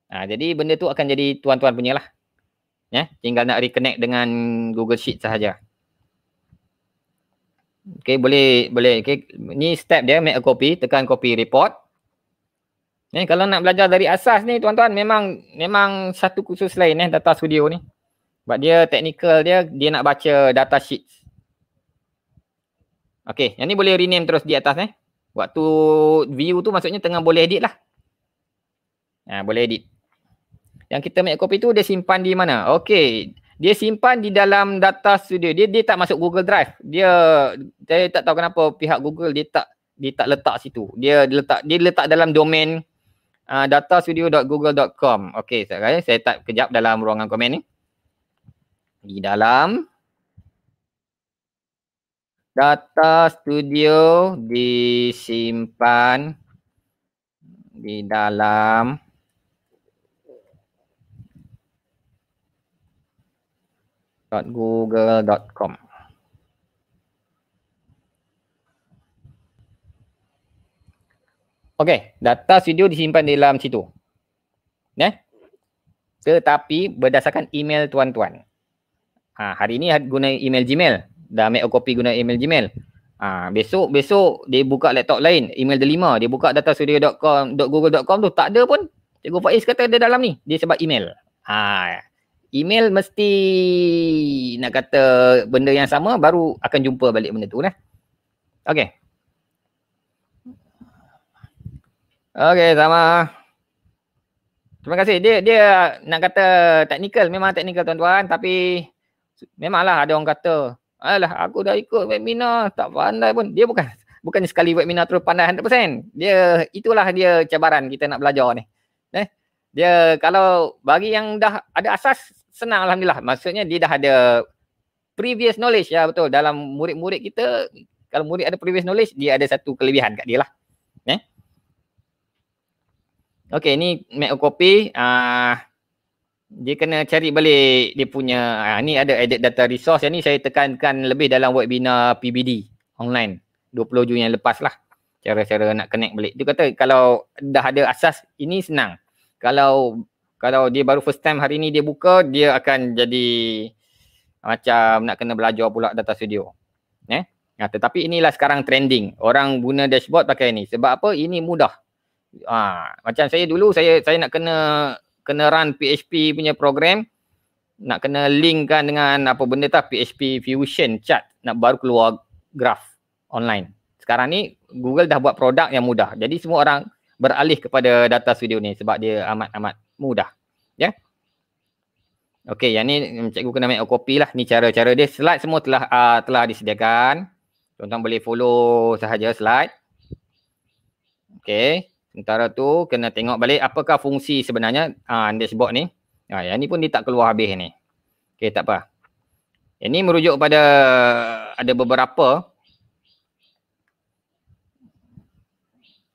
ha, jadi benda tu akan jadi tuan-tuan punya lah ya tinggal nak reconnect dengan Google Sheet sahaja Okay boleh boleh okay. ni step dia make a copy tekan copy report ni eh, kalau nak belajar dari asas ni tuan-tuan memang memang satu khusus lain eh data studio ni sebab dia technical dia dia nak baca data sheet Okay, yang ni boleh rename terus di atas eh waktu view tu maksudnya tengah boleh edit lah. Ha, boleh edit. Yang kita make copy tu dia simpan di mana? Okay. Dia simpan di dalam data studio. Dia dia tak masuk Google Drive. Dia saya tak tahu kenapa pihak Google dia tak dia tak letak situ. Dia letak dia letak dalam domain uh, ah, datastudio.google.com. Okey, saya saya tak kejap dalam ruangan komen ni. Di dalam data studio disimpan di dalam .google.com Okey, data studio disimpan di dalam situ. Ya. Tetapi berdasarkan email tuan-tuan. Ha, hari ini guna email Gmail dah make a copy guna email Gmail. Ha, besok besok dia buka laptop lain, email delima, dia buka data studio.com, google.com tu tak ada pun. Cikgu Faiz kata ada dalam ni, dia sebab email. Ha, email mesti nak kata benda yang sama baru akan jumpa balik benda tu lah. okay, okay sama. Terima kasih. Dia dia nak kata teknikal memang teknikal tuan-tuan tapi memanglah ada orang kata Alah aku dah ikut webinar tak pandai pun. Dia bukan bukan sekali webinar terus pandai 100%. Dia itulah dia cabaran kita nak belajar ni. Eh. Dia kalau bagi yang dah ada asas senang alhamdulillah. Maksudnya dia dah ada previous knowledge ya betul dalam murid-murid kita kalau murid ada previous knowledge dia ada satu kelebihan kat dia lah. Eh. Okey ni make a copy uh, dia kena cari balik dia punya ha, ni ada edit data resource yang ni saya tekankan lebih dalam webinar PBD online 20 Jun yang lepas lah cara-cara nak connect balik dia kata kalau dah ada asas ini senang kalau kalau dia baru first time hari ni dia buka dia akan jadi macam nak kena belajar pula data studio eh ha, tetapi inilah sekarang trending orang guna dashboard pakai ni sebab apa ini mudah ha, macam saya dulu saya saya nak kena kena run PHP punya program nak kena linkkan dengan apa benda tak PHP Fusion chat nak baru keluar graph online. Sekarang ni Google dah buat produk yang mudah. Jadi semua orang beralih kepada Data Studio ni sebab dia amat-amat mudah. Ya. Yeah? Okey, yang ni cikgu kena make a copy lah. Ni cara-cara dia. Slide semua telah uh, telah disediakan. Tuan-tuan boleh follow sahaja slide. Okey. Tentara tu kena tengok balik apakah fungsi sebenarnya uh, ah, dashboard ni. Ha, yang ni pun dia tak keluar habis ni. Okey tak apa. Ini merujuk pada ada beberapa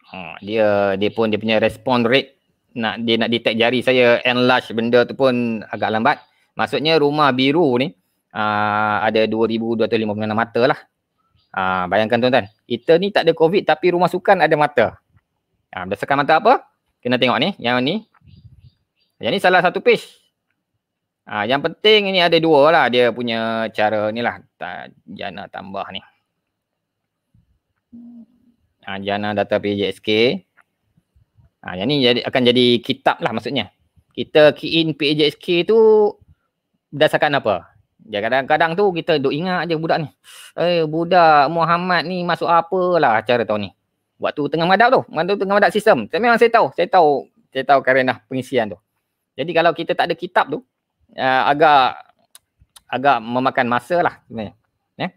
ha, dia dia pun dia punya respond rate nak dia nak detect jari saya enlarge benda tu pun agak lambat. Maksudnya rumah biru ni aa, ada 2256 mata lah. Aa, bayangkan tuan-tuan, kita ni tak ada covid tapi rumah sukan ada mata. Ha, berdasarkan mata apa? Kena tengok ni. Yang ni. Yang ni salah satu page. Ha, yang penting ini ada dua lah. Dia punya cara ni lah. jana tambah ni. Ha, jana data PJSK. Ha, yang ni jadi, akan jadi kitab lah maksudnya. Kita key in PJSK tu berdasarkan apa? Ya kadang-kadang tu kita duk ingat je budak ni. Eh budak Muhammad ni masuk apalah cara tahun ni waktu tengah madap tu waktu tengah madap sistem saya memang saya tahu saya tahu saya tahu kerana pengisian tu jadi kalau kita tak ada kitab tu uh, agak agak memakan masa lah sebenarnya eh?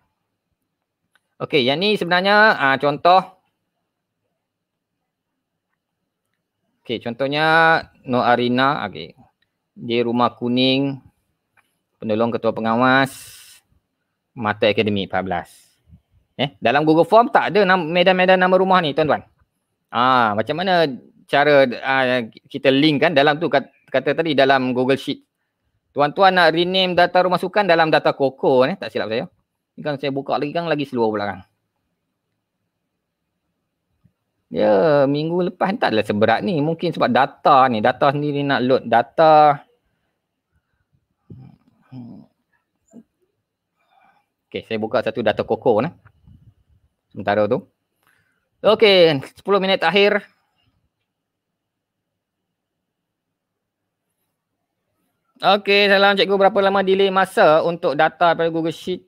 Okey, yang ni sebenarnya uh, contoh Okey, contohnya No Arina, okey. Di Rumah Kuning, Penolong Ketua Pengawas, Mata Akademi Eh, dalam Google Form tak ada medan-medan nama rumah ni tuan-tuan. Ah, macam mana cara ah, kita link kan dalam tu kata, kata tadi dalam Google Sheet. Tuan-tuan nak rename data rumah sukan dalam data koko ni eh? tak silap saya. Ini kan saya buka lagi kan lagi seluar belakang. Ya, minggu lepas tak adalah seberat ni. Mungkin sebab data ni, data sendiri nak load data. Hmm. Okay, saya buka satu data koko ni sementara tu. Okey, 10 minit terakhir. Okey, salam cikgu. Berapa lama delay masa untuk data pada Google Sheet?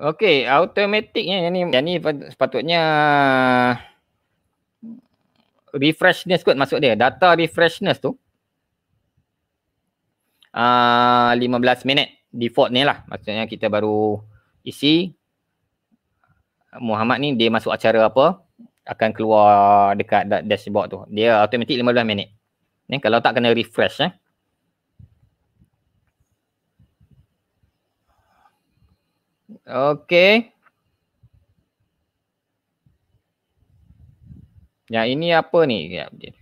Okey, automaticnya yang ni, yang ni sepatutnya refreshness kot masuk dia. Data refreshness tu uh, ah, 15 minit default ni lah maksudnya kita baru isi Muhammad ni dia masuk acara apa akan keluar dekat dashboard tu dia automatik 15 minit ni kalau tak kena refresh eh Okay. Yang ini apa ni? Ya, dia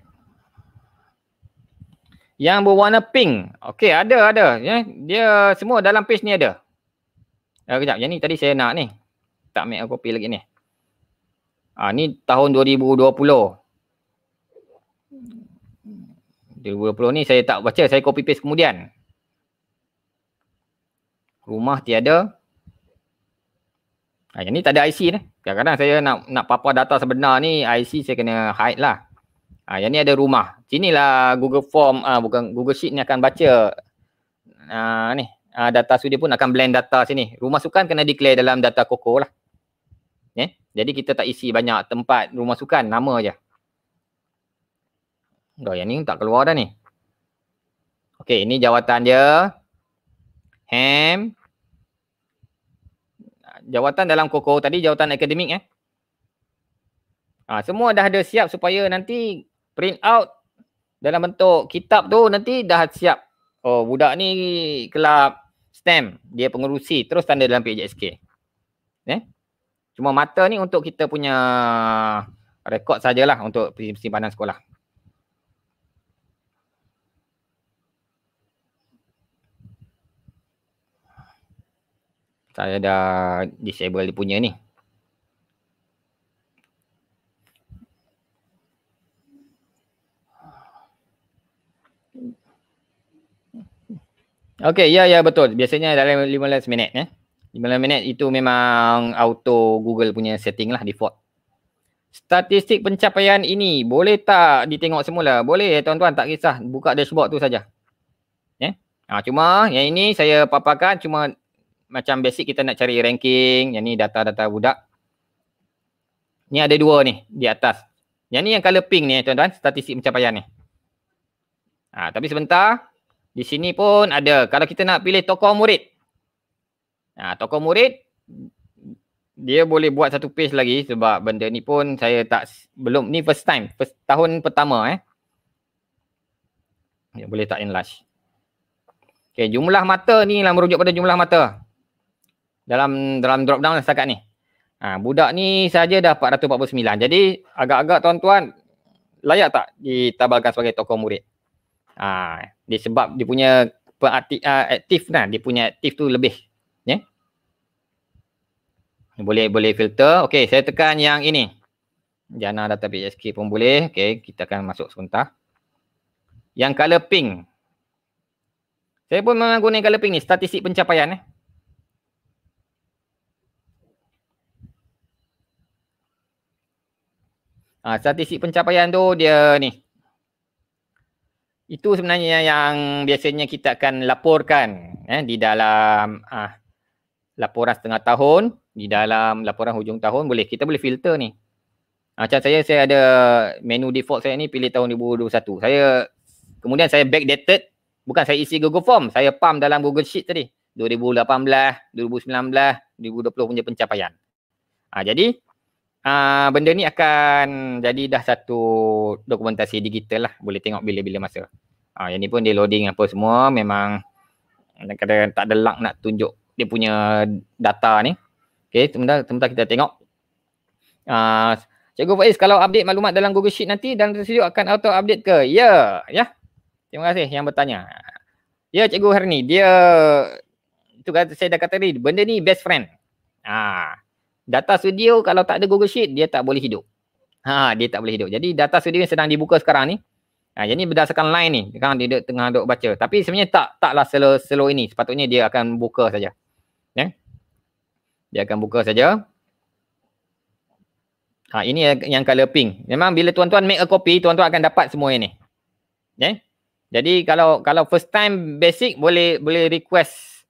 yang berwarna pink. Okey, ada ada ya. Yeah. Dia semua dalam page ni ada. Ya uh, kejap. Yang ni tadi saya nak ni. Tak ambil aku copy lagi ni. Ah uh, ni tahun 2020. 2020 ni saya tak baca, saya copy paste kemudian. Rumah tiada. Ha, yang ni tak ada IC ni. Kadang-kadang saya nak nak papa data sebenar ni, IC saya kena hide lah. Ha, yang ni ada rumah. Sinilah Google Form, uh, bukan Google Sheet ni akan baca uh, ni. Uh, data sudi pun akan blend data sini. Rumah sukan kena declare dalam data koko lah. Yeah? Jadi kita tak isi banyak tempat rumah sukan, nama je. Oh yang ni tak keluar dah ni. Okay, ini jawatan dia. Ham. Jawatan dalam koko tadi jawatan akademik eh. Ha, semua dah ada siap supaya nanti print out dalam bentuk kitab tu nanti dah siap. Oh, budak ni kelab stem Dia pengerusi. Terus tanda dalam PJSK. Eh? Cuma mata ni untuk kita punya rekod sajalah untuk simpanan sekolah. Saya dah disable dia punya ni. Okay, ya, ya betul. Biasanya dalam 15 minit. Eh. 15 minit itu memang auto Google punya setting lah default. Statistik pencapaian ini boleh tak ditengok semula? Boleh ya tuan-tuan, tak kisah. Buka dashboard tu saja. Eh? Ha, cuma yang ini saya paparkan cuma macam basic kita nak cari ranking. Yang ni data-data budak. Ni ada dua ni di atas. Yang ni yang color pink ni tuan-tuan, statistik pencapaian ni. Ha, tapi sebentar, di sini pun ada. Kalau kita nak pilih tokoh murid. Nah, ha, tokoh murid dia boleh buat satu page lagi sebab benda ni pun saya tak belum ni first time first, tahun pertama eh. Dia boleh tak enlarge. Okey, jumlah mata ni lah merujuk pada jumlah mata. Dalam dalam drop down lah setakat ni. Ha, budak ni saja dah 449. Jadi agak-agak tuan-tuan layak tak ditabalkan sebagai tokoh murid? Ah, ha, uh, disebab dia punya aktif, uh, ah, aktif kan, dia punya aktif tu lebih. Ya. Yeah? Boleh boleh filter. Okey, saya tekan yang ini. Jana data PSK pun boleh. Okey, kita akan masuk sebentar. Yang color pink. Saya pun memang guna color pink ni, statistik pencapaian eh. Ha, statistik pencapaian tu dia ni itu sebenarnya yang, yang biasanya kita akan laporkan eh, di dalam ah, laporan setengah tahun di dalam laporan hujung tahun boleh kita boleh filter ni ah, macam saya saya ada menu default saya ni pilih tahun 2021 saya kemudian saya backdated bukan saya isi Google Form saya pam dalam Google Sheet tadi 2018 2019 2020 punya pencapaian ah, jadi uh, benda ni akan jadi dah satu dokumentasi digital lah boleh tengok bila-bila masa uh, yang ni pun dia loading apa semua memang kadang-kadang tak ada lag nak tunjuk dia punya data ni Okay, sebentar, sebentar kita tengok uh, Cikgu Faiz, kalau update maklumat dalam Google Sheet nanti dan tersedia akan auto-update ke? Ya, yeah. ya. Yeah. Terima kasih yang bertanya. Ya, yeah, Cikgu Herni, dia... Itu kata, saya dah kata ni, benda ni best friend. Ah data studio kalau tak ada Google Sheet dia tak boleh hidup. Ha dia tak boleh hidup. Jadi data studio yang sedang dibuka sekarang ni ha, jadi berdasarkan line ni sekarang dia kan duduk, tengah duk baca tapi sebenarnya tak taklah slow slow ini sepatutnya dia akan buka saja. Ya. Dia akan buka saja. Ha ini yang color pink. Memang bila tuan-tuan make a copy tuan-tuan akan dapat semua ini. Ya. Eh? Jadi kalau kalau first time basic boleh boleh request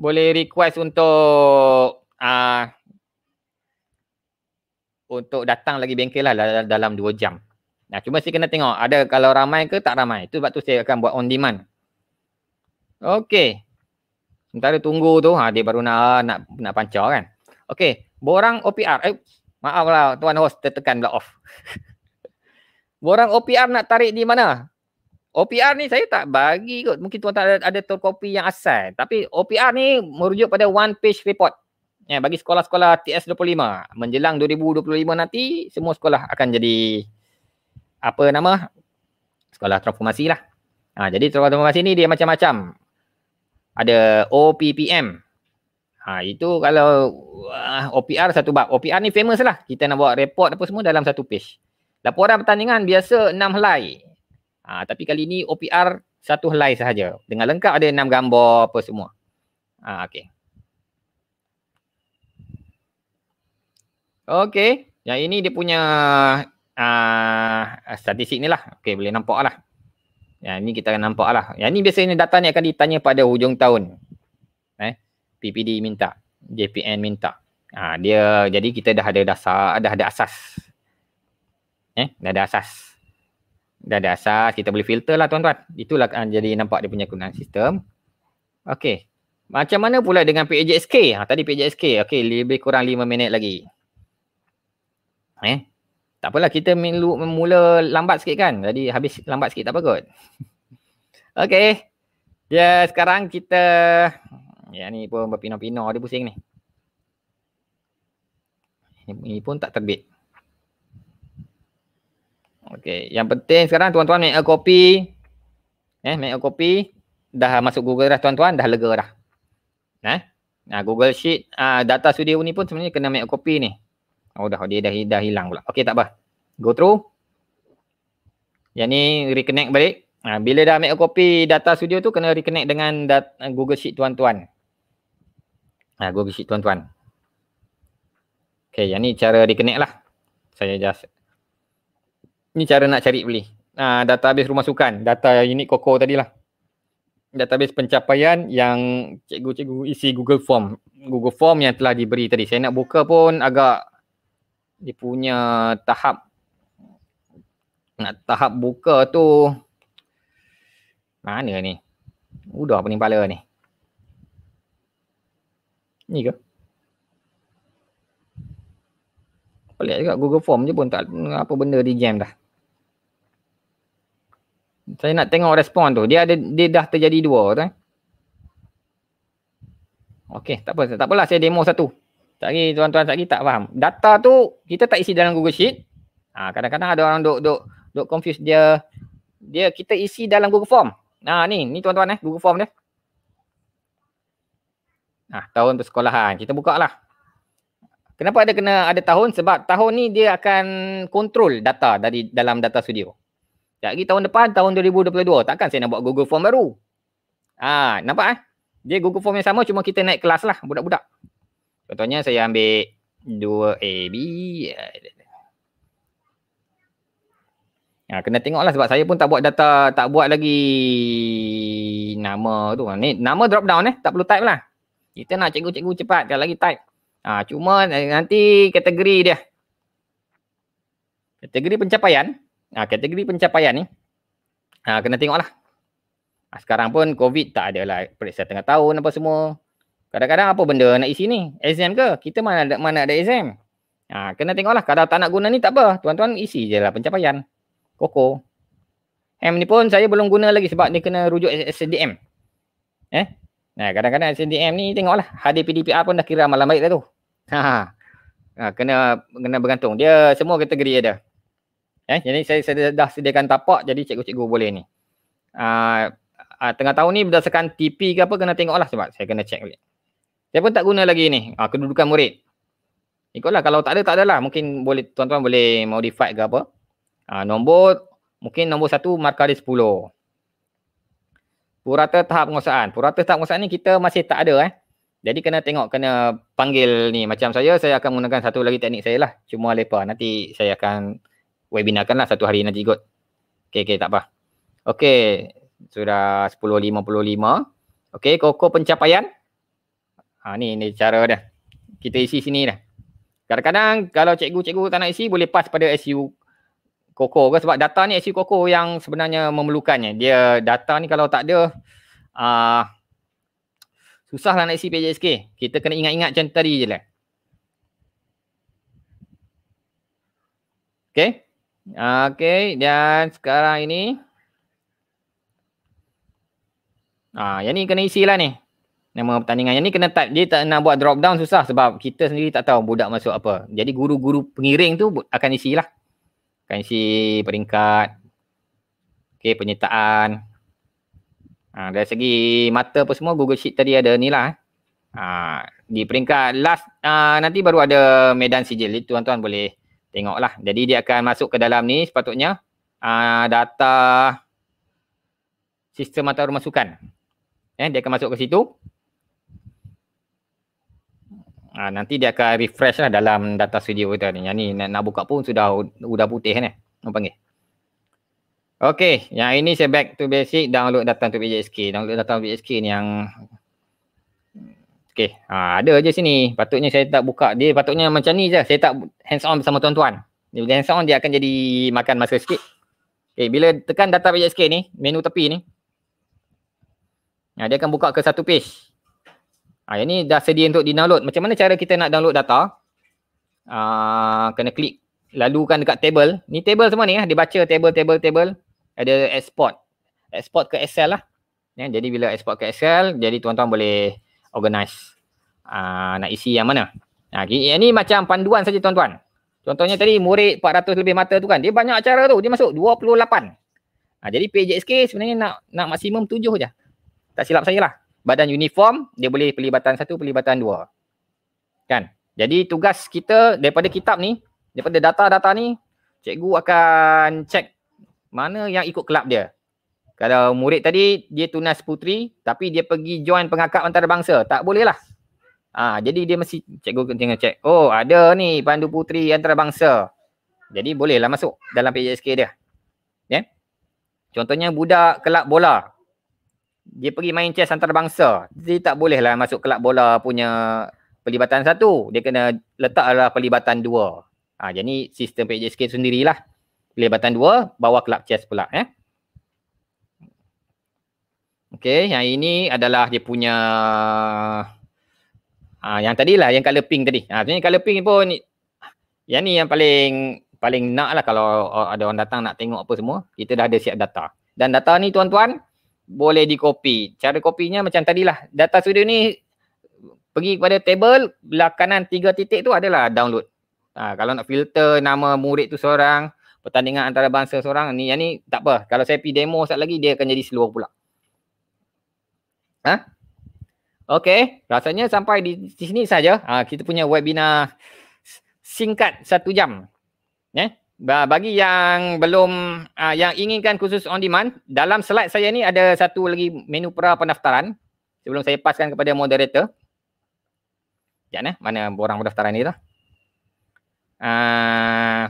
boleh request untuk uh, untuk datang lagi bengkel lah dalam 2 jam. Nah, cuma saya kena tengok ada kalau ramai ke tak ramai. Itu sebab tu saya akan buat on demand. Okey. Sementara tunggu tu, ha, dia baru nak nak nak pancar kan. Okey, borang OPR. Eh, maaf lah tuan host tertekan pula off. borang OPR nak tarik di mana? OPR ni saya tak bagi kot. Mungkin tuan tak ada, ada copy yang asal. Tapi OPR ni merujuk pada one page report. Ya, bagi sekolah-sekolah TS25 menjelang 2025 nanti semua sekolah akan jadi apa nama sekolah transformasi lah. Ha, jadi sekolah transformasi ni dia macam-macam. Ada OPPM. Ha, itu kalau uh, ah, OPR satu bab. OPR ni famous lah. Kita nak buat report apa semua dalam satu page. Laporan pertandingan biasa enam helai. Ha, tapi kali ni OPR satu helai sahaja. Dengan lengkap ada enam gambar apa semua. Ha, okay. Okey. Yang ini dia punya uh, statistik ni lah. Okey boleh nampak lah. Yang ini kita akan nampak lah. Yang ini biasanya data ni akan ditanya pada hujung tahun. Eh, PPD minta. JPN minta. Ha, dia jadi kita dah ada dasar, dah ada asas. Eh, dah ada asas. Dah ada asas, kita boleh filter lah tuan-tuan. Itulah kan jadi nampak dia punya kegunaan sistem. Okey. Macam mana pula dengan PJSK? Ha, tadi PJSK. Okey, lebih kurang 5 minit lagi. Eh? Tak apalah kita mula lambat sikit kan. Jadi habis lambat sikit tak apa kot. Okay. Ya yeah, sekarang kita. Ya ni pun berpinor-pinor dia pusing ni. Ini pun tak terbit. Okay. Yang penting sekarang tuan-tuan make a copy. Eh make a copy. Dah masuk Google dah tuan-tuan. Dah lega dah. Eh? Nah, Google Sheet uh, data studio ni pun sebenarnya kena make a copy ni. Oh dah, dia dah, dah hilang pula. Okay tak apa. Go through. Yang ni reconnect balik. Ha, bila dah make copy data studio tu kena reconnect dengan dat- eh, Google Sheet tuan-tuan. Ha, Google Sheet tuan-tuan. Okay, yang ni cara reconnect lah. Saya just. Ni cara nak cari beli. Ha, database rumah sukan. Data unit koko tadi lah. Database pencapaian yang cikgu-cikgu isi Google Form. Google Form yang telah diberi tadi. Saya nak buka pun agak dia punya tahap nak tahap buka tu mana ni? Udah pening kepala ni. Ni ke? Pelik juga Google Form je pun tak apa benda di jam dah. Saya nak tengok respon tu. Dia ada dia dah terjadi dua tu. Eh? Okey, tak apa. Tak apalah saya demo satu. Tak lagi tuan-tuan tak lagi tak faham. Data tu kita tak isi dalam Google Sheet. Ha, kadang-kadang ada orang duk duk duk confuse dia dia kita isi dalam Google Form. Nah ha, ni ni tuan-tuan eh Google Form dia. Nah, ha, tahun persekolahan kita buka lah. Kenapa ada kena ada tahun? Sebab tahun ni dia akan kontrol data dari dalam data studio. Tak lagi tahun depan, tahun 2022. Takkan saya nak buat Google Form baru. Ah, ha, nampak eh? Dia Google Form yang sama cuma kita naik kelas lah budak-budak. Contohnya saya ambil 2AB. Ya, ha, kena tengoklah sebab saya pun tak buat data, tak buat lagi nama tu. Ha, ni nama drop down eh, tak perlu type lah. Kita nak cikgu-cikgu cepat kalau lagi type. Ha, cuma eh, nanti kategori dia. Kategori pencapaian. Ha, kategori pencapaian ni. Ha, kena tengoklah. Ha, sekarang pun COVID tak ada lah. Periksa tengah tahun apa semua. Kadang-kadang apa benda nak isi ni? Exam ke? Kita mana ada, mana ada exam? Ha, kena tengoklah. Kalau tak nak guna ni tak apa. Tuan-tuan isi je lah pencapaian. Koko. M ni pun saya belum guna lagi sebab ni kena rujuk SDM. Eh? Nah, kadang-kadang SDM ni tengoklah. Hadir PDPR pun dah kira malam baik dah tu. Ha. ha, ha kena kena bergantung. Dia semua kategori dia. Eh, jadi saya, saya dah sediakan tapak jadi cikgu-cikgu boleh ni. Ha, Uh, tengah tahun ni berdasarkan TP ke apa kena tengok lah sebab saya kena check balik. Siapa tak guna lagi ni? Ha, kedudukan murid. Ikutlah kalau tak ada tak adalah mungkin boleh tuan-tuan boleh modify ke apa. Ha, nombor mungkin nombor satu markah dia sepuluh. Purata tahap penguasaan. Purata tahap penguasaan ni kita masih tak ada eh. Jadi kena tengok, kena panggil ni. Macam saya, saya akan menggunakan satu lagi teknik saya lah. Cuma lepa. Nanti saya akan webinarkan lah satu hari nanti ikut. Okay, okay tak apa. Okay. Sudah 10.55. Okay, koko pencapaian. Ha ni ni cara dia. Kita isi sini dah. Kadang-kadang kalau cikgu-cikgu tak nak isi boleh pass pada SU Koko ke sebab data ni SU Koko yang sebenarnya memerlukannya. Dia data ni kalau tak ada uh, susahlah nak isi PJSK. Kita kena ingat-ingat macam tadi je lah. Okay. Ah, okay dan sekarang ini Ah, yang ni kena isi lah ni nama pertandingan yang ni kena type dia tak nak buat drop down susah sebab kita sendiri tak tahu budak masuk apa. Jadi guru-guru pengiring tu akan isi lah. Akan isi peringkat. Okay penyertaan. Ha, dari segi mata apa semua Google Sheet tadi ada ni lah. Eh. Ha, di peringkat last ha, nanti baru ada medan sijil. Jadi tuan-tuan boleh tengok lah. Jadi dia akan masuk ke dalam ni sepatutnya ha, data sistem atau masukan. Eh, dia akan masuk ke situ. Ah ha, nanti dia akan refresh lah dalam data studio kita ni. Yang ni nak, nak buka pun sudah sudah putih ni. Kan, eh? Apa panggil? Okey, yang ini saya back to basic download data untuk BJSK. Download data untuk BJSK ni yang okay. ha, ada je sini. Patutnya saya tak buka. Dia patutnya macam ni je. Saya tak hands on bersama tuan-tuan. Dia hands on dia akan jadi makan masa sikit. Okay, bila tekan data BJSK ni, menu tepi ni. Ha, dia akan buka ke satu page. Ha, yang ni dah sedia untuk di-download. Macam mana cara kita nak download data? Ha, kena klik lalukan dekat table. Ni table semua ni. Ha. Dia baca table, table, table. Ada export. Export ke Excel lah. Ya, jadi bila export ke Excel, jadi tuan-tuan boleh organize ha, nak isi yang mana. Ha, yang ni macam panduan saja tuan-tuan. Contohnya tadi murid 400 lebih mata tu kan. Dia banyak cara tu. Dia masuk 28. Ha, jadi PJSK sebenarnya nak nak maksimum 7 je. Tak silap saya lah badan uniform dia boleh pelibatan satu pelibatan dua kan jadi tugas kita daripada kitab ni daripada data-data ni cikgu akan cek mana yang ikut kelab dia kalau murid tadi dia tunas putri tapi dia pergi join pengakap antarabangsa tak boleh lah ha, jadi dia mesti cikgu tengah cek. oh ada ni pandu putri antarabangsa jadi bolehlah masuk dalam PJSK dia. Yeah? Contohnya budak kelab bola, dia pergi main chess antarabangsa. Jadi tak bolehlah masuk kelab bola punya pelibatan satu. Dia kena letak adalah pelibatan dua. Ha, jadi sistem PJSK sendirilah. Pelibatan dua, bawa kelab chess pula. Eh. Okey, yang ini adalah dia punya ha, yang lah, yang color pink tadi. Ha, sebenarnya color pink pun yang ni yang paling paling nak lah kalau ada orang datang nak tengok apa semua. Kita dah ada siap data. Dan data ni tuan-tuan, boleh di copy. Cara copynya macam tadilah. Data studio ni pergi kepada table belah kanan tiga titik tu adalah download. Ha, kalau nak filter nama murid tu seorang, pertandingan antara bangsa seorang ni yang ni tak apa. Kalau saya pergi demo sat lagi dia akan jadi seluruh pula. Ha? Okey, rasanya sampai di, di sini saja. Ha, kita punya webinar singkat satu jam. Ya? bagi yang belum uh, yang inginkan khusus on demand dalam slide saya ni ada satu lagi menu pra pendaftaran sebelum saya paskan kepada moderator Sekejap eh mana orang pendaftaran ni lah uh,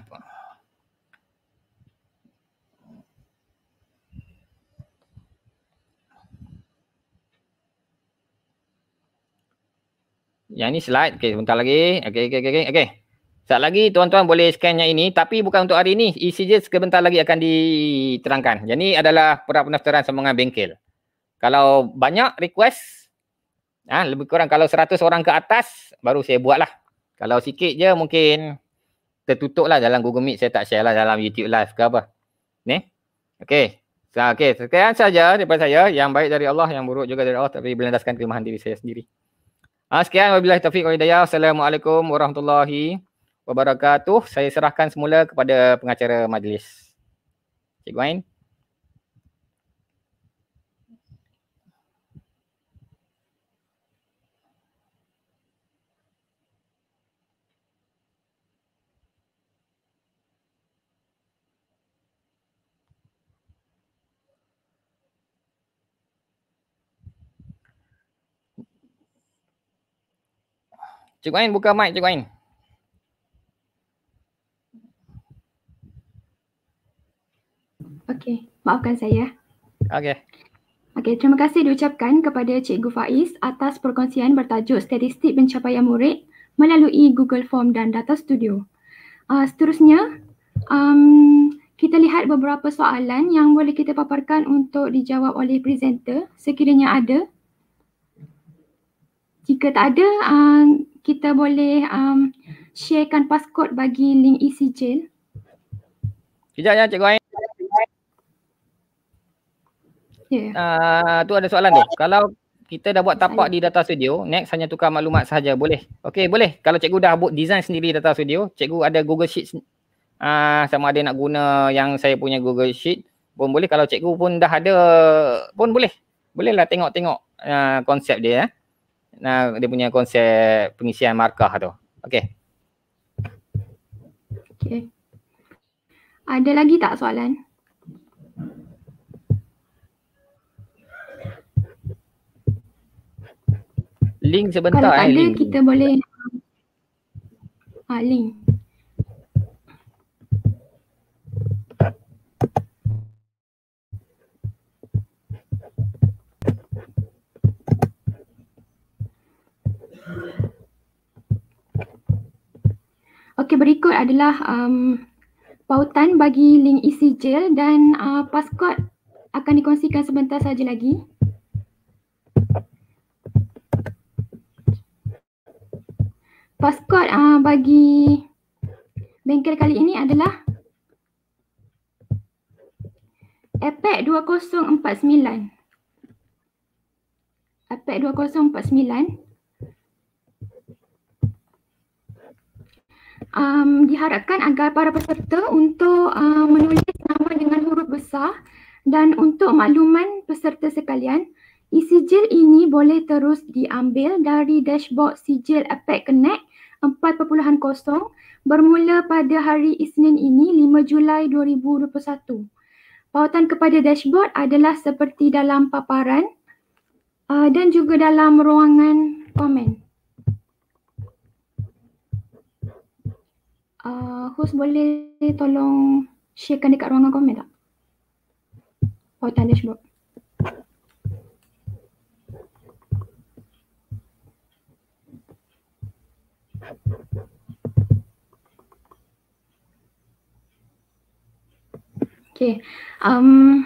Yang ni slide. Okay, sebentar lagi. okay, okay, okay. okay. Sekejap lagi tuan-tuan boleh scan yang ini tapi bukan untuk hari ini. Isi e je sebentar lagi akan diterangkan. Yang ini adalah perap pendaftaran sembangan bengkel. Kalau banyak request, ha, lebih kurang kalau 100 orang ke atas baru saya buatlah. Kalau sikit je mungkin tertutup lah dalam Google Meet saya tak share lah dalam YouTube live ke apa. Ni. Okey. So, okay. sekian saja daripada saya yang baik dari Allah yang buruk juga dari Allah tapi berlandaskan kelemahan diri saya sendiri. Ha, sekian wabillahi taufiq wal hidayah. Assalamualaikum warahmatullahi wabarakatuh wabarakatuh. Saya serahkan semula kepada pengacara majlis. Cikgu Ain. Cikgu Ain buka mic Cikgu Ain. Okey, maafkan saya. Okey. Okey, terima kasih diucapkan kepada Cikgu Faiz atas perkongsian bertajuk Statistik Pencapaian Murid melalui Google Form dan Data Studio. Uh, seterusnya, um, kita lihat beberapa soalan yang boleh kita paparkan untuk dijawab oleh presenter sekiranya ada. Jika tak ada, um, kita boleh um, sharekan passcode bagi link isi e jail. Kejap ya Cikgu Ain. yeah. Ya, ya. uh, tu ada soalan tu. Kalau kita dah buat tapak di data studio, next hanya tukar maklumat saja boleh. Okay, boleh. Kalau cikgu dah buat design sendiri data studio, cikgu ada Google Sheets uh, sama ada nak guna yang saya punya Google Sheet pun boleh. Kalau cikgu pun dah ada pun boleh. Bolehlah tengok-tengok uh, konsep dia. Eh. Nah, dia punya konsep pengisian markah tu. Okay. Okay. Ada lagi tak soalan? Link sebentar Kalau eh. Kalau ada link. kita boleh. Ha, link. Okey berikut adalah um, pautan bagi link isi jail dan uh, passcode akan dikongsikan sebentar saja lagi. Paskod uh, ah, bagi bengkel kali ini adalah APEC 2049. APEC 2049. Um, diharapkan agar para peserta untuk uh, menulis nama dengan huruf besar dan untuk makluman peserta sekalian, isi sijil ini boleh terus diambil dari dashboard sijil APEC Connect 4.0 bermula pada hari Isnin ini 5 Julai 2021. Pautan kepada dashboard adalah seperti dalam paparan uh, dan juga dalam ruangan komen. Uh, host boleh tolong sharekan dekat ruangan komen tak? Pautan dashboard. Okay. Um,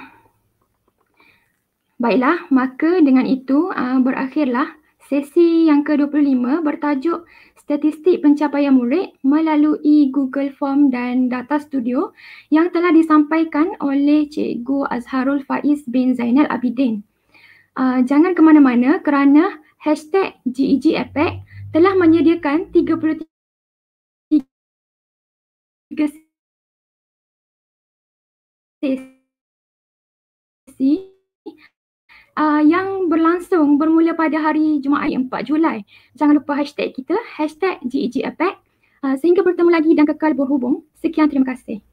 baiklah, maka dengan itu uh, berakhirlah sesi yang ke-25 bertajuk Statistik Pencapaian Murid melalui Google Form dan Data Studio yang telah disampaikan oleh Cikgu Azharul Faiz bin Zainal Abidin. Uh, jangan ke mana-mana kerana hashtag GEGAPEC telah menyediakan 33 sesi uh, yang berlangsung bermula pada hari Jumaat 4 Julai. Jangan lupa hashtag kita, hashtag GEG uh, ah, sehingga bertemu lagi dan kekal berhubung. Sekian terima kasih.